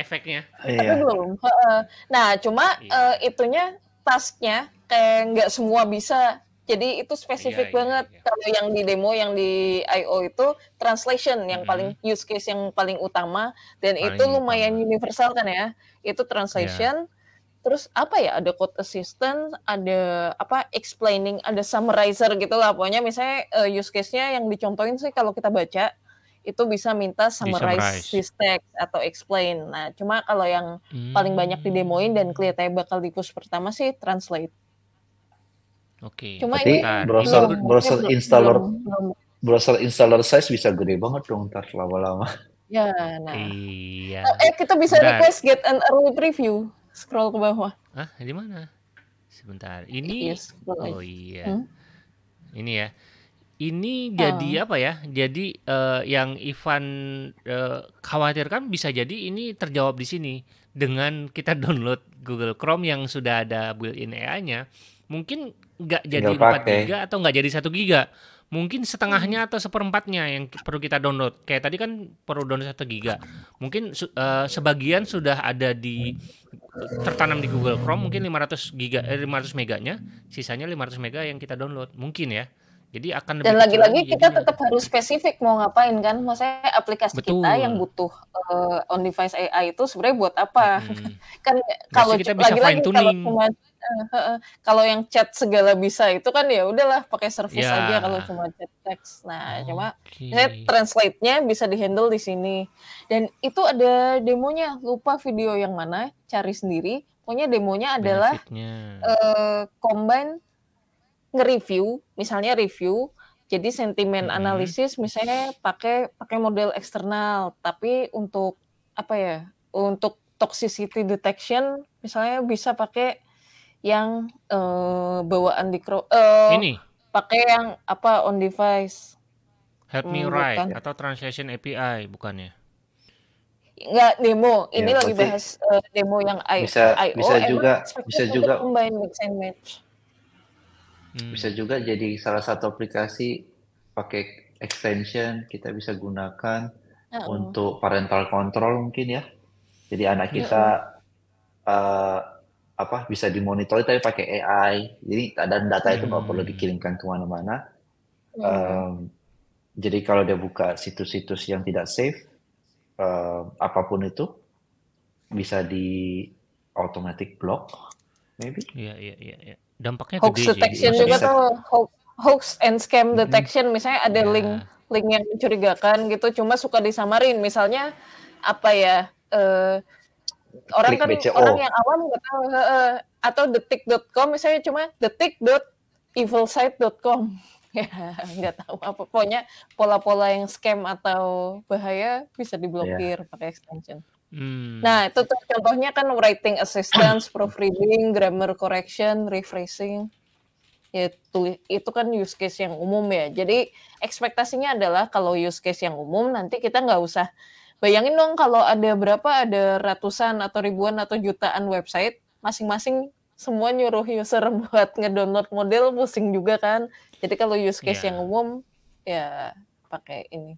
efeknya. Iya. Tapi iya. belum. Nah cuma iya. uh, itunya tasknya kayak nggak semua bisa jadi itu iya, spesifik yeah, banget yeah, yeah. kalau yang di demo yang di IO itu translation yang mm -hmm. paling use case yang paling utama dan paling itu lumayan utama. universal kan ya itu translation yeah. terus apa ya ada code assistant ada apa explaining ada summarizer gitu lah pokoknya misalnya uh, use case-nya yang dicontohin sih kalau kita baca itu bisa minta summarize, summarize. this text atau explain. Nah, cuma kalau yang hmm. paling banyak hmm. didemoin dan kelihatannya bakal di push pertama sih translate. Oke. Okay. Cuma Berarti ini browser belum, browser installer belum, belum. browser installer size bisa gede banget dong ntar lama-lama. Ya, nah. Iya. Eh, eh kita bisa Bentar. request get an early preview. Scroll ke bawah. Ah, di mana? Sebentar. Ini yes, Oh iya. Hmm? Ini ya ini oh. jadi oh. apa ya? Jadi uh, yang Ivan uh, khawatirkan bisa jadi ini terjawab di sini dengan kita download Google Chrome yang sudah ada built-in AI-nya. Mungkin nggak jadi empat giga atau nggak jadi satu giga. Mungkin setengahnya hmm. atau seperempatnya yang perlu kita download. Kayak tadi kan perlu download satu giga. Mungkin uh, sebagian sudah ada di tertanam di Google Chrome mungkin 500 giga eh, ratus meganya, sisanya 500 mega yang kita download. Mungkin ya. Jadi akan lebih dan lagi-lagi kita tetap harus spesifik mau ngapain kan? Maksudnya aplikasi Betul. kita yang butuh uh, on device AI itu sebenarnya buat apa? Hmm. kan kalau lagi-lagi kalau cuma uh, kalau yang chat segala bisa itu kan ya udahlah pakai service ya. aja kalau cuma chat teks. Nah, okay. cuma saya translate-nya bisa dihandle di sini. Dan itu ada demonya. Lupa video yang mana, cari sendiri. Pokoknya demonya adalah uh, combine nge-review, misalnya review, jadi sentimen hmm. analisis misalnya pakai pakai model eksternal, tapi untuk apa ya? Untuk toxicity detection misalnya bisa pakai yang uh, bawaan di uh, eh, ini pakai yang apa on device. Help me hmm, write bukan. atau translation API bukannya? Enggak demo, iya, ini ya, lagi bahas uh, demo yang I bisa, Bisa juga bisa juga combine mix and match Hmm. Bisa juga jadi salah satu aplikasi pakai extension kita bisa gunakan oh. untuk parental control mungkin ya. Jadi anak ya, kita oh. uh, apa bisa dimonitor tapi pakai AI. Jadi ada data itu nggak hmm. perlu dikirimkan ke mana Hmm. Um, jadi kalau dia buka situs-situs yang tidak safe, uh, apapun itu bisa di automatic block, maybe. Iya iya iya dampaknya hoax gede detection juga tuh hoax, and scam detection hmm. misalnya ada yeah. link link yang mencurigakan gitu cuma suka disamarin misalnya apa ya uh, orang kan BCO. orang oh. yang awam nggak tahu uh, atau detik.com misalnya cuma detik.evilsite.com ya nggak tahu apa pokoknya pola-pola yang scam atau bahaya bisa diblokir yeah. pakai extension Hmm. Nah, itu tuh contohnya kan writing assistance, proofreading, grammar correction, rephrasing. Ya, itu kan use case yang umum ya. Jadi ekspektasinya adalah kalau use case yang umum nanti kita nggak usah bayangin dong kalau ada berapa ada ratusan atau ribuan atau jutaan website masing-masing semua nyuruh user buat ngedownload model pusing juga kan. Jadi kalau use case yeah. yang umum ya pakai ini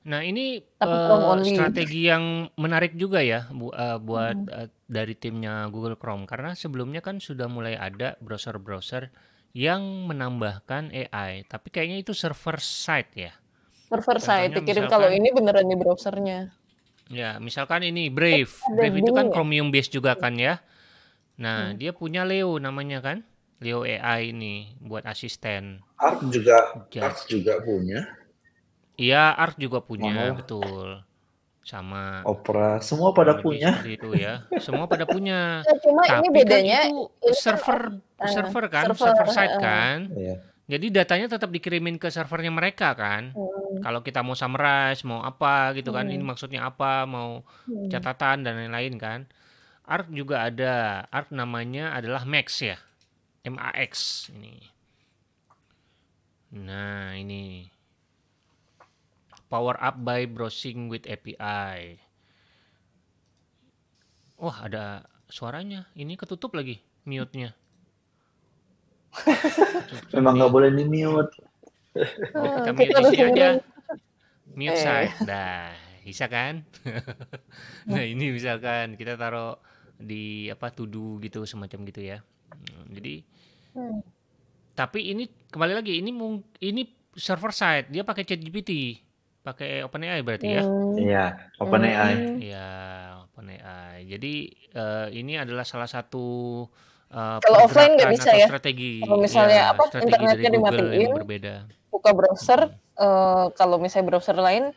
Nah ini uh, strategi yang menarik juga ya bu, uh, buat hmm. uh, dari timnya Google Chrome karena sebelumnya kan sudah mulai ada browser-browser yang menambahkan AI. Tapi kayaknya itu server side ya. Server side. Dikirim kalau ini beneran di browsernya. Ya misalkan ini Brave. Brave itu kan Chromium base juga kan ya. Nah hmm. dia punya Leo namanya kan. Leo AI ini buat asisten. Arc juga, Arc juga punya. Iya, Ark juga punya, betul. Sama Opera, semua pada punya. Itu ya. Semua pada punya. Ya, cuma Tapi ini kan bedanya kan itu ini kan, server kan, server kan, server, server side uh, eh, eh. kan. Iya. Jadi datanya tetap dikirimin ke servernya mereka kan. Hmm. Kalau kita mau summarize, mau apa gitu kan, hmm. ini maksudnya apa, mau hmm. catatan dan lain-lain kan. Arc juga ada. Arc namanya adalah Max ya. m MAX ini. Nah, ini power up by browsing with API. Wah, ada suaranya. Ini ketutup lagi mute-nya. Memang nggak boleh di mute. Oh, kita mute isi aja. Mute eh. side. Nah, bisa kan? nah, ini misalkan kita taruh di apa tudu gitu semacam gitu ya. Hmm, jadi hmm. tapi ini kembali lagi ini ini server side, dia pakai ChatGPT. Pakai OpenAI berarti ya? Hmm. Iya, OpenAI. Hmm. Iya, OpenAI. Jadi uh, ini adalah salah satu uh, kalau offline nggak bisa ya. Strategi. Kalau misalnya ya, apa internetnya dimatiin, berbeda. buka browser. Hmm. Uh, kalau misalnya browser lain,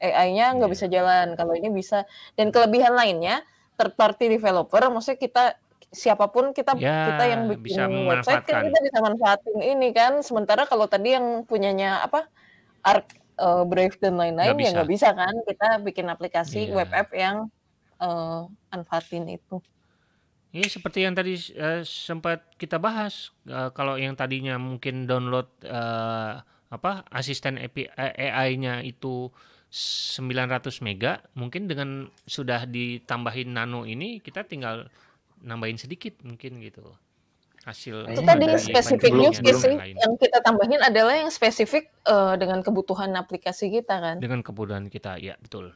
AI-nya nggak yeah. bisa jalan. Kalau ini bisa. Dan kelebihan lainnya, third party developer, maksudnya kita siapapun kita ya, kita yang bikin bisa website kan kita bisa manfaatin ini kan sementara kalau tadi yang punyanya apa Arc uh, Brave dan lain-lain ya nggak bisa kan kita bikin aplikasi yeah. web app yang uh, eh, manfaatin itu. Iya seperti yang tadi uh, sempat kita bahas uh, kalau yang tadinya mungkin download uh, apa asisten AI-nya itu 900 mega mungkin dengan sudah ditambahin nano ini kita tinggal nambahin sedikit mungkin gitu hasil nah, itu tadi spesifik use sih yang kita tambahin adalah yang spesifik uh, dengan kebutuhan aplikasi kita kan dengan kebutuhan kita ya betul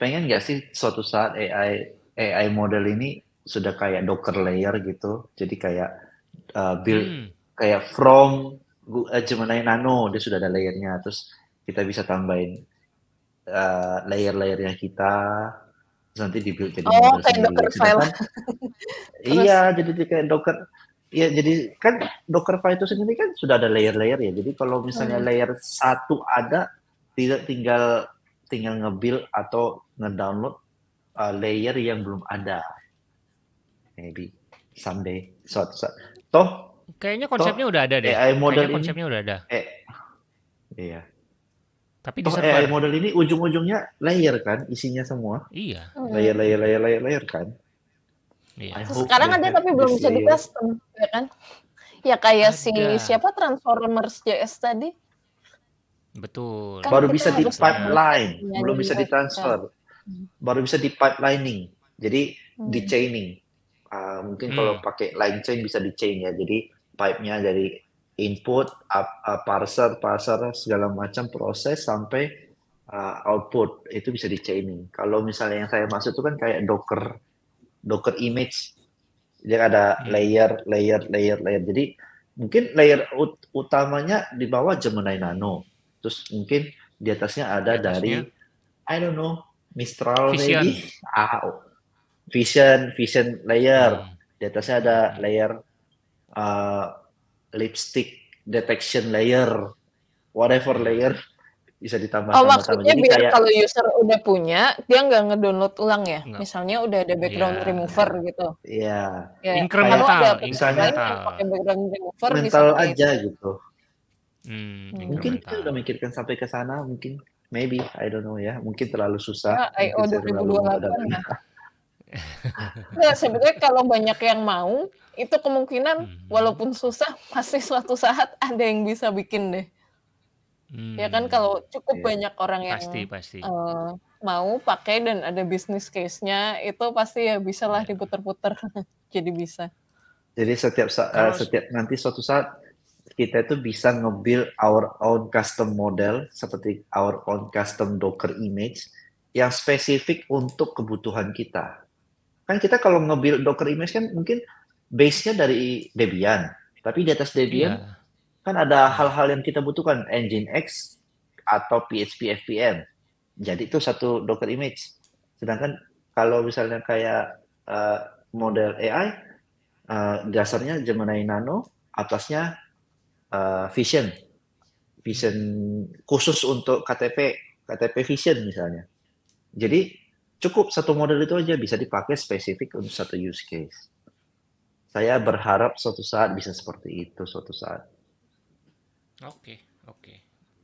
pengen nggak sih suatu saat AI AI model ini sudah kayak Docker layer gitu jadi kayak uh, build hmm. kayak from uh, eh, Gemini Nano dia sudah ada layernya terus kita bisa tambahin uh, layer-layernya kita Terus nanti dibuild jadi oh, model iya, jadi kayak Docker. Iya, jadi kan Dockerfile itu sendiri kan sudah ada layer-layer ya. Jadi kalau misalnya hmm. layer satu ada, tidak tinggal tinggal nge-build atau ngedownload uh, layer yang belum ada. Maybe someday suatu saat. Toh kayaknya konsepnya toh, udah ada deh. model kayaknya konsepnya ini, udah ada. Eh, iya. Tapi di AI oh, eh, model ini ujung-ujungnya layer kan, isinya semua. Iya. Oh, iya. Layer layer layer layer layer kan. Iya. Sekarang ada tapi belum bisa di custom, ya kan? Ya kayak ada. si siapa Transformers JS tadi. Betul. Kan Baru bisa di pipeline, ya. Kan? belum iya, bisa iya, ditransfer. Hmm. Baru bisa di pipelining. Jadi hmm. di chaining. Uh, ah, mungkin hmm. kalau pakai line chain bisa di chain ya. Jadi pipe-nya dari input up, uh, parser parser segala macam proses sampai uh, output itu bisa di chaining kalau misalnya yang saya maksud itu kan kayak docker docker image jadi ada hmm. layer layer layer layer jadi mungkin layer ut utamanya di bawah Gemini Nano terus mungkin di atasnya ada atasnya. dari I don't know Mistral Vision. maybe ah, oh. Vision Vision layer hmm. di atasnya ada hmm. layer uh, lipstick detection layer, whatever layer bisa ditambah. Oh maksudnya biar kayak... kalau user udah punya, dia nggak ngedownload ulang ya? Nggak. Misalnya udah ada background yeah, remover gitu. Iya. Yeah. Yeah. Incremental. Kalau ada misalnya pakai background remover Mental bisa aja itu. gitu. Hmm, hmm, mungkin kita udah mikirkan sampai ke sana, mungkin maybe I don't know ya, mungkin terlalu susah. Nah, IO 2028 ya. Nah, sebenarnya kalau banyak yang mau, itu kemungkinan hmm. walaupun susah pasti suatu saat ada yang bisa bikin deh. Hmm. Ya kan kalau cukup yeah. banyak orang yang pasti, pasti. Uh, mau pakai dan ada bisnis case-nya itu pasti ya bisa lah iya. diputer-puter jadi bisa. Jadi setiap saat, uh, eh, setiap nanti suatu saat kita itu bisa nge-build our own custom model seperti our own custom Docker image yang spesifik untuk kebutuhan kita kan kita kalau nge-build Docker image kan mungkin base-nya dari Debian. Tapi di atas Debian yeah. kan ada hal-hal yang kita butuhkan, Nginx atau PHP FPM. Jadi itu satu Docker image. Sedangkan kalau misalnya kayak uh, model AI, uh, eh, dasarnya Gemini Nano, atasnya uh, Vision. Vision khusus untuk KTP, KTP Vision misalnya. Jadi cukup satu model itu aja bisa dipakai spesifik untuk satu use case. Saya berharap suatu saat bisa seperti itu suatu saat. Oke, okay, oke. Okay.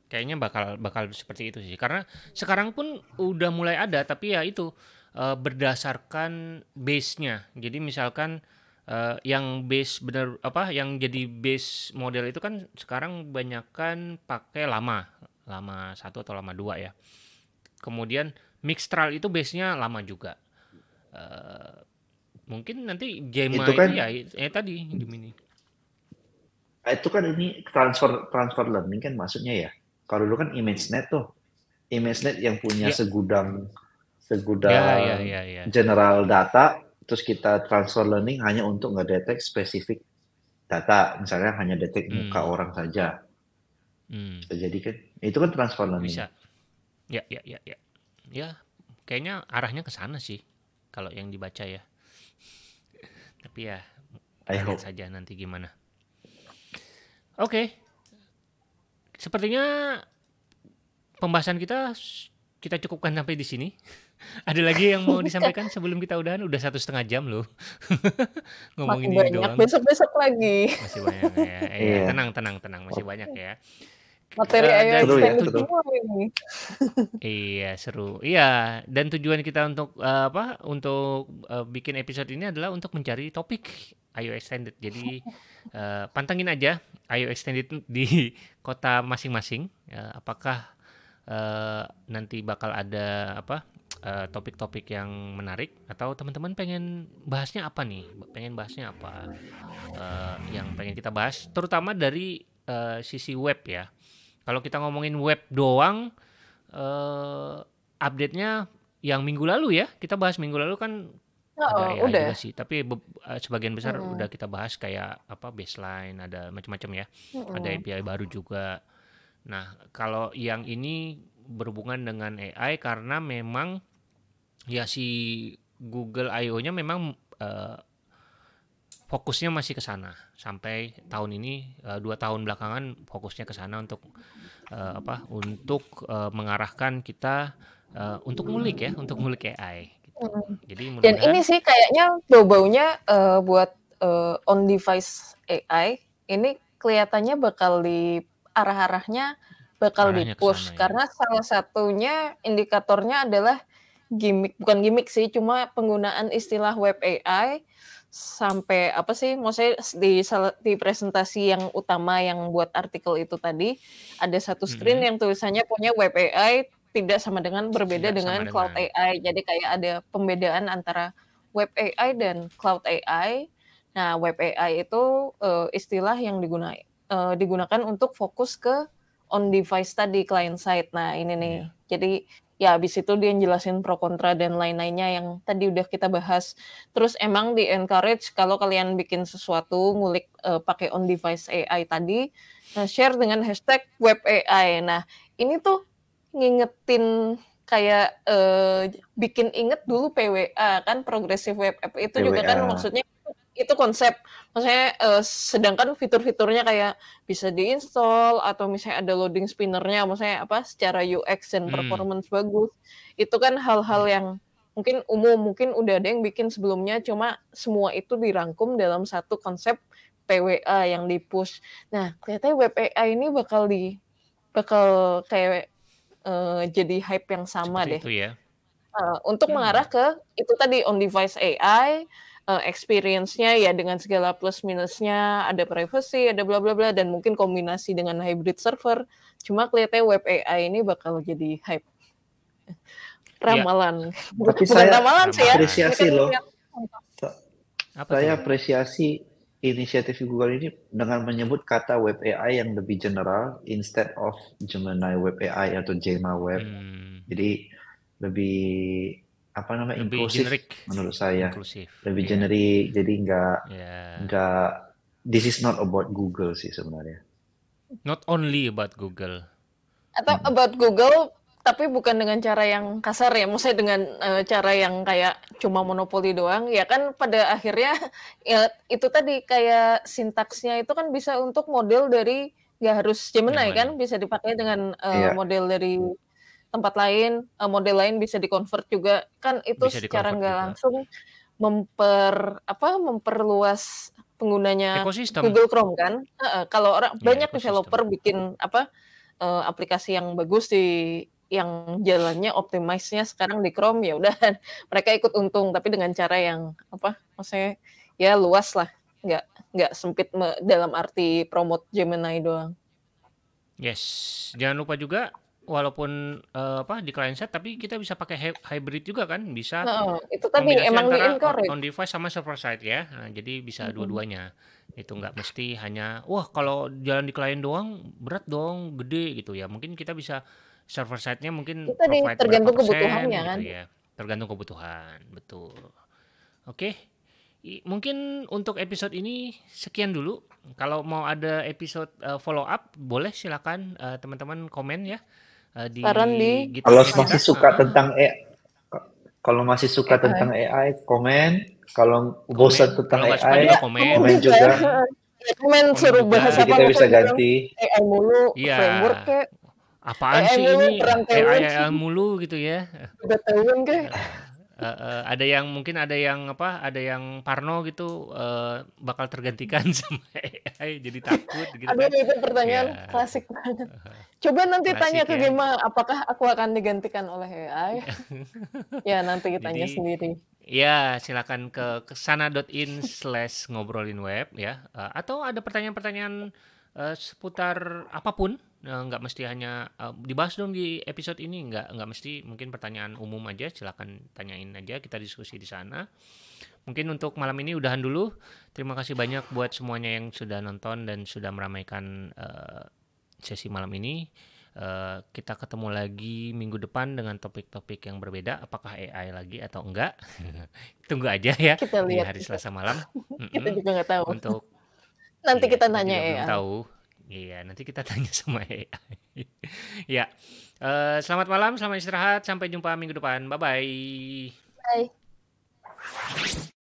Kayaknya bakal bakal seperti itu sih. Karena sekarang pun udah mulai ada tapi ya itu uh, berdasarkan base-nya. Jadi misalkan uh, yang base benar apa yang jadi base model itu kan sekarang banyakkan pakai lama. Lama satu atau lama dua ya. Kemudian mix trial itu nya lama juga. Uh, mungkin nanti game itu, kan, itu ya ya tadi Gemini. Eh, itu kan ini transfer transfer learning kan maksudnya ya. Kalau dulu kan ImageNet tuh. ImageNet yang punya yeah. segudang segudang yeah, yeah, yeah, yeah. general data terus kita transfer learning hanya untuk ngedetek spesifik data, misalnya hanya detek hmm. muka orang saja. Hmm. jadi kan itu kan transfer learning. Bisa. Ya, ya, ya, ya ya kayaknya arahnya ke sana sih kalau yang dibaca ya tapi ya lihat saja nanti gimana oke okay. sepertinya pembahasan kita kita cukupkan sampai di sini ada lagi yang mau disampaikan sebelum kita udahan udah satu setengah jam loh ngomongin ini banyak. doang besok besok lagi masih banyak ya, ya yeah. tenang tenang tenang masih banyak ya materi ayo eh, dan seru ya, seru. iya seru iya dan tujuan kita untuk uh, apa untuk uh, bikin episode ini adalah untuk mencari topik ayo Extended jadi uh, pantengin aja ayo Extended di kota masing-masing uh, apakah uh, nanti bakal ada apa topik-topik uh, yang menarik atau teman-teman pengen bahasnya apa nih pengen bahasnya apa uh, yang pengen kita bahas terutama dari uh, sisi web ya kalau kita ngomongin web doang, uh, update-nya yang minggu lalu ya, kita bahas minggu lalu kan oh, ada AI udah. juga sih. Tapi eh, sebagian besar mm -hmm. udah kita bahas kayak apa baseline, ada macam-macam ya, mm -hmm. ada API baru juga. Nah, kalau yang ini berhubungan dengan AI karena memang ya si Google io nya memang uh, fokusnya masih ke sana sampai tahun ini uh, dua tahun belakangan fokusnya ke sana untuk uh, apa untuk uh, mengarahkan kita uh, untuk mulik ya, untuk mulik AI. Gitu. Hmm. Jadi dan ini sih kayaknya bau-baunya uh, buat uh, on device AI ini kelihatannya bakal di arah-arahnya bakal di push ya. karena salah satunya indikatornya adalah gimmick bukan gimmick sih cuma penggunaan istilah web AI sampai apa sih maksudnya di di presentasi yang utama yang buat artikel itu tadi ada satu hmm. screen -hmm. yang tulisannya punya web AI tidak sama dengan berbeda tidak dengan cloud dengan. AI. Jadi kayak ada pembedaan antara web AI dan cloud AI. Nah, web AI itu uh, istilah yang digunai, uh, eh, digunakan untuk fokus ke on device tadi client side. Nah, ini nih. Yeah. Jadi ya abis itu dia jelasin pro kontra dan lain-lainnya yang tadi udah kita bahas terus emang di encourage kalau kalian bikin sesuatu ngulik uh, pakai on device AI tadi nah, share dengan hashtag web AI nah ini tuh ngingetin kayak uh, bikin inget dulu PWA kan progressive web app itu PWA. juga kan maksudnya itu konsep maksudnya uh, sedangkan fitur-fiturnya kayak bisa diinstall atau misalnya ada loading spinnernya maksudnya apa secara UX dan hmm. performance hmm. bagus itu kan hal-hal yang mungkin umum mungkin udah ada yang bikin sebelumnya cuma semua itu dirangkum dalam satu konsep PWA yang dipush nah kelihatannya WPA ini bakal di bakal kayak uh, jadi hype yang sama Seperti deh itu ya. uh, untuk hmm. mengarah ke itu tadi on device AI uh, experience-nya ya dengan segala plus minusnya ada privacy ada bla bla bla dan mungkin kombinasi dengan hybrid server cuma kelihatannya web AI ini bakal jadi hype ya. ramalan ya. tapi Bukan saya ramalan sih ya apresiasi loh apa saya itu? apresiasi inisiatif Google ini dengan menyebut kata web AI yang lebih general instead of Gemini web AI atau Gemma web. Hmm. Jadi lebih apa namanya lebih inklusif generic. menurut saya inklusif. lebih yeah. generik jadi nggak yeah. this is not about Google sih sebenarnya not only about Google atau hmm. about Google tapi bukan dengan cara yang kasar ya maksudnya dengan uh, cara yang kayak cuma monopoli doang ya kan pada akhirnya ya itu tadi kayak sintaksnya itu kan bisa untuk model dari nggak ya harus Gemini, Gemini kan bisa dipakai dengan uh, eh, yeah. model dari tempat lain eh, model lain bisa di juga kan itu bisa secara nggak langsung memper apa memperluas penggunanya ekosistem. Google Chrome kan uh, kalau orang ya, banyak ekosistem. developer bikin apa uh, aplikasi yang bagus di yang jalannya optimisnya sekarang di Chrome ya udah mereka ikut untung tapi dengan cara yang apa maksudnya ya luas lah nggak nggak sempit dalam arti promote Gemini doang. Yes, jangan lupa juga walaupun uh, apa di client side tapi kita bisa pakai hybrid juga kan bisa nah, itu tadi emang di encore. on device sama server side ya nah, jadi bisa hmm dua-duanya itu nggak mesti hanya wah kalau jalan di client doang berat dong gede gitu ya mungkin kita bisa server side-nya mungkin itu tadi tergantung persen, kebutuhannya gitu kan ya. tergantung kebutuhan betul oke okay. mungkin untuk episode ini sekian dulu kalau mau ada episode uh, follow up boleh silakan uh, teman-teman komen ya uh, di Saran di gitu. Kalau masih suka tentang eh kalau masih suka e AI. tentang e AI komen, kalau bosan tentang kalau AI e juga komen, komen juga. Komen suruh bahas apa kita bisa ganti. AI mulu, ya. framework kayak apaan AI sih ini AI, AI mulu gitu ya. Udah tahun kan kayak uh, uh, ada yang mungkin ada yang apa ada yang Parno gitu uh, bakal tergantikan sama AI jadi takut gitu ada kan. itu pertanyaan ya. klasik banget. Coba nanti klasik tanya ke ya. Gema apakah aku akan digantikan oleh AI? Iya. ya nanti kita tanya sendiri. Ya, silakan ke kesana.in slash ngobrolin web ya. Eh, atau ada pertanyaan-pertanyaan uh, seputar apapun Eh, nggak mesti hanya uh, dibahas dong di episode ini nggak nggak mesti mungkin pertanyaan umum aja silahkan tanyain aja kita diskusi di sana mungkin untuk malam ini udahan dulu terima kasih banyak buat semuanya yang sudah nonton dan sudah meramaikan uh, sesi malam ini uh, kita ketemu lagi minggu depan dengan topik-topik yang berbeda apakah AI lagi atau enggak tunggu aja ya kita lihat, di hari Selasa malam kita mm -mm. juga nggak tahu untuk nanti ya, kita iya, nanya ya tahu Iya, nanti kita tanya sama AI. ya, uh, selamat malam, selamat istirahat, sampai jumpa minggu depan. Bye-bye. Bye. -bye. Bye.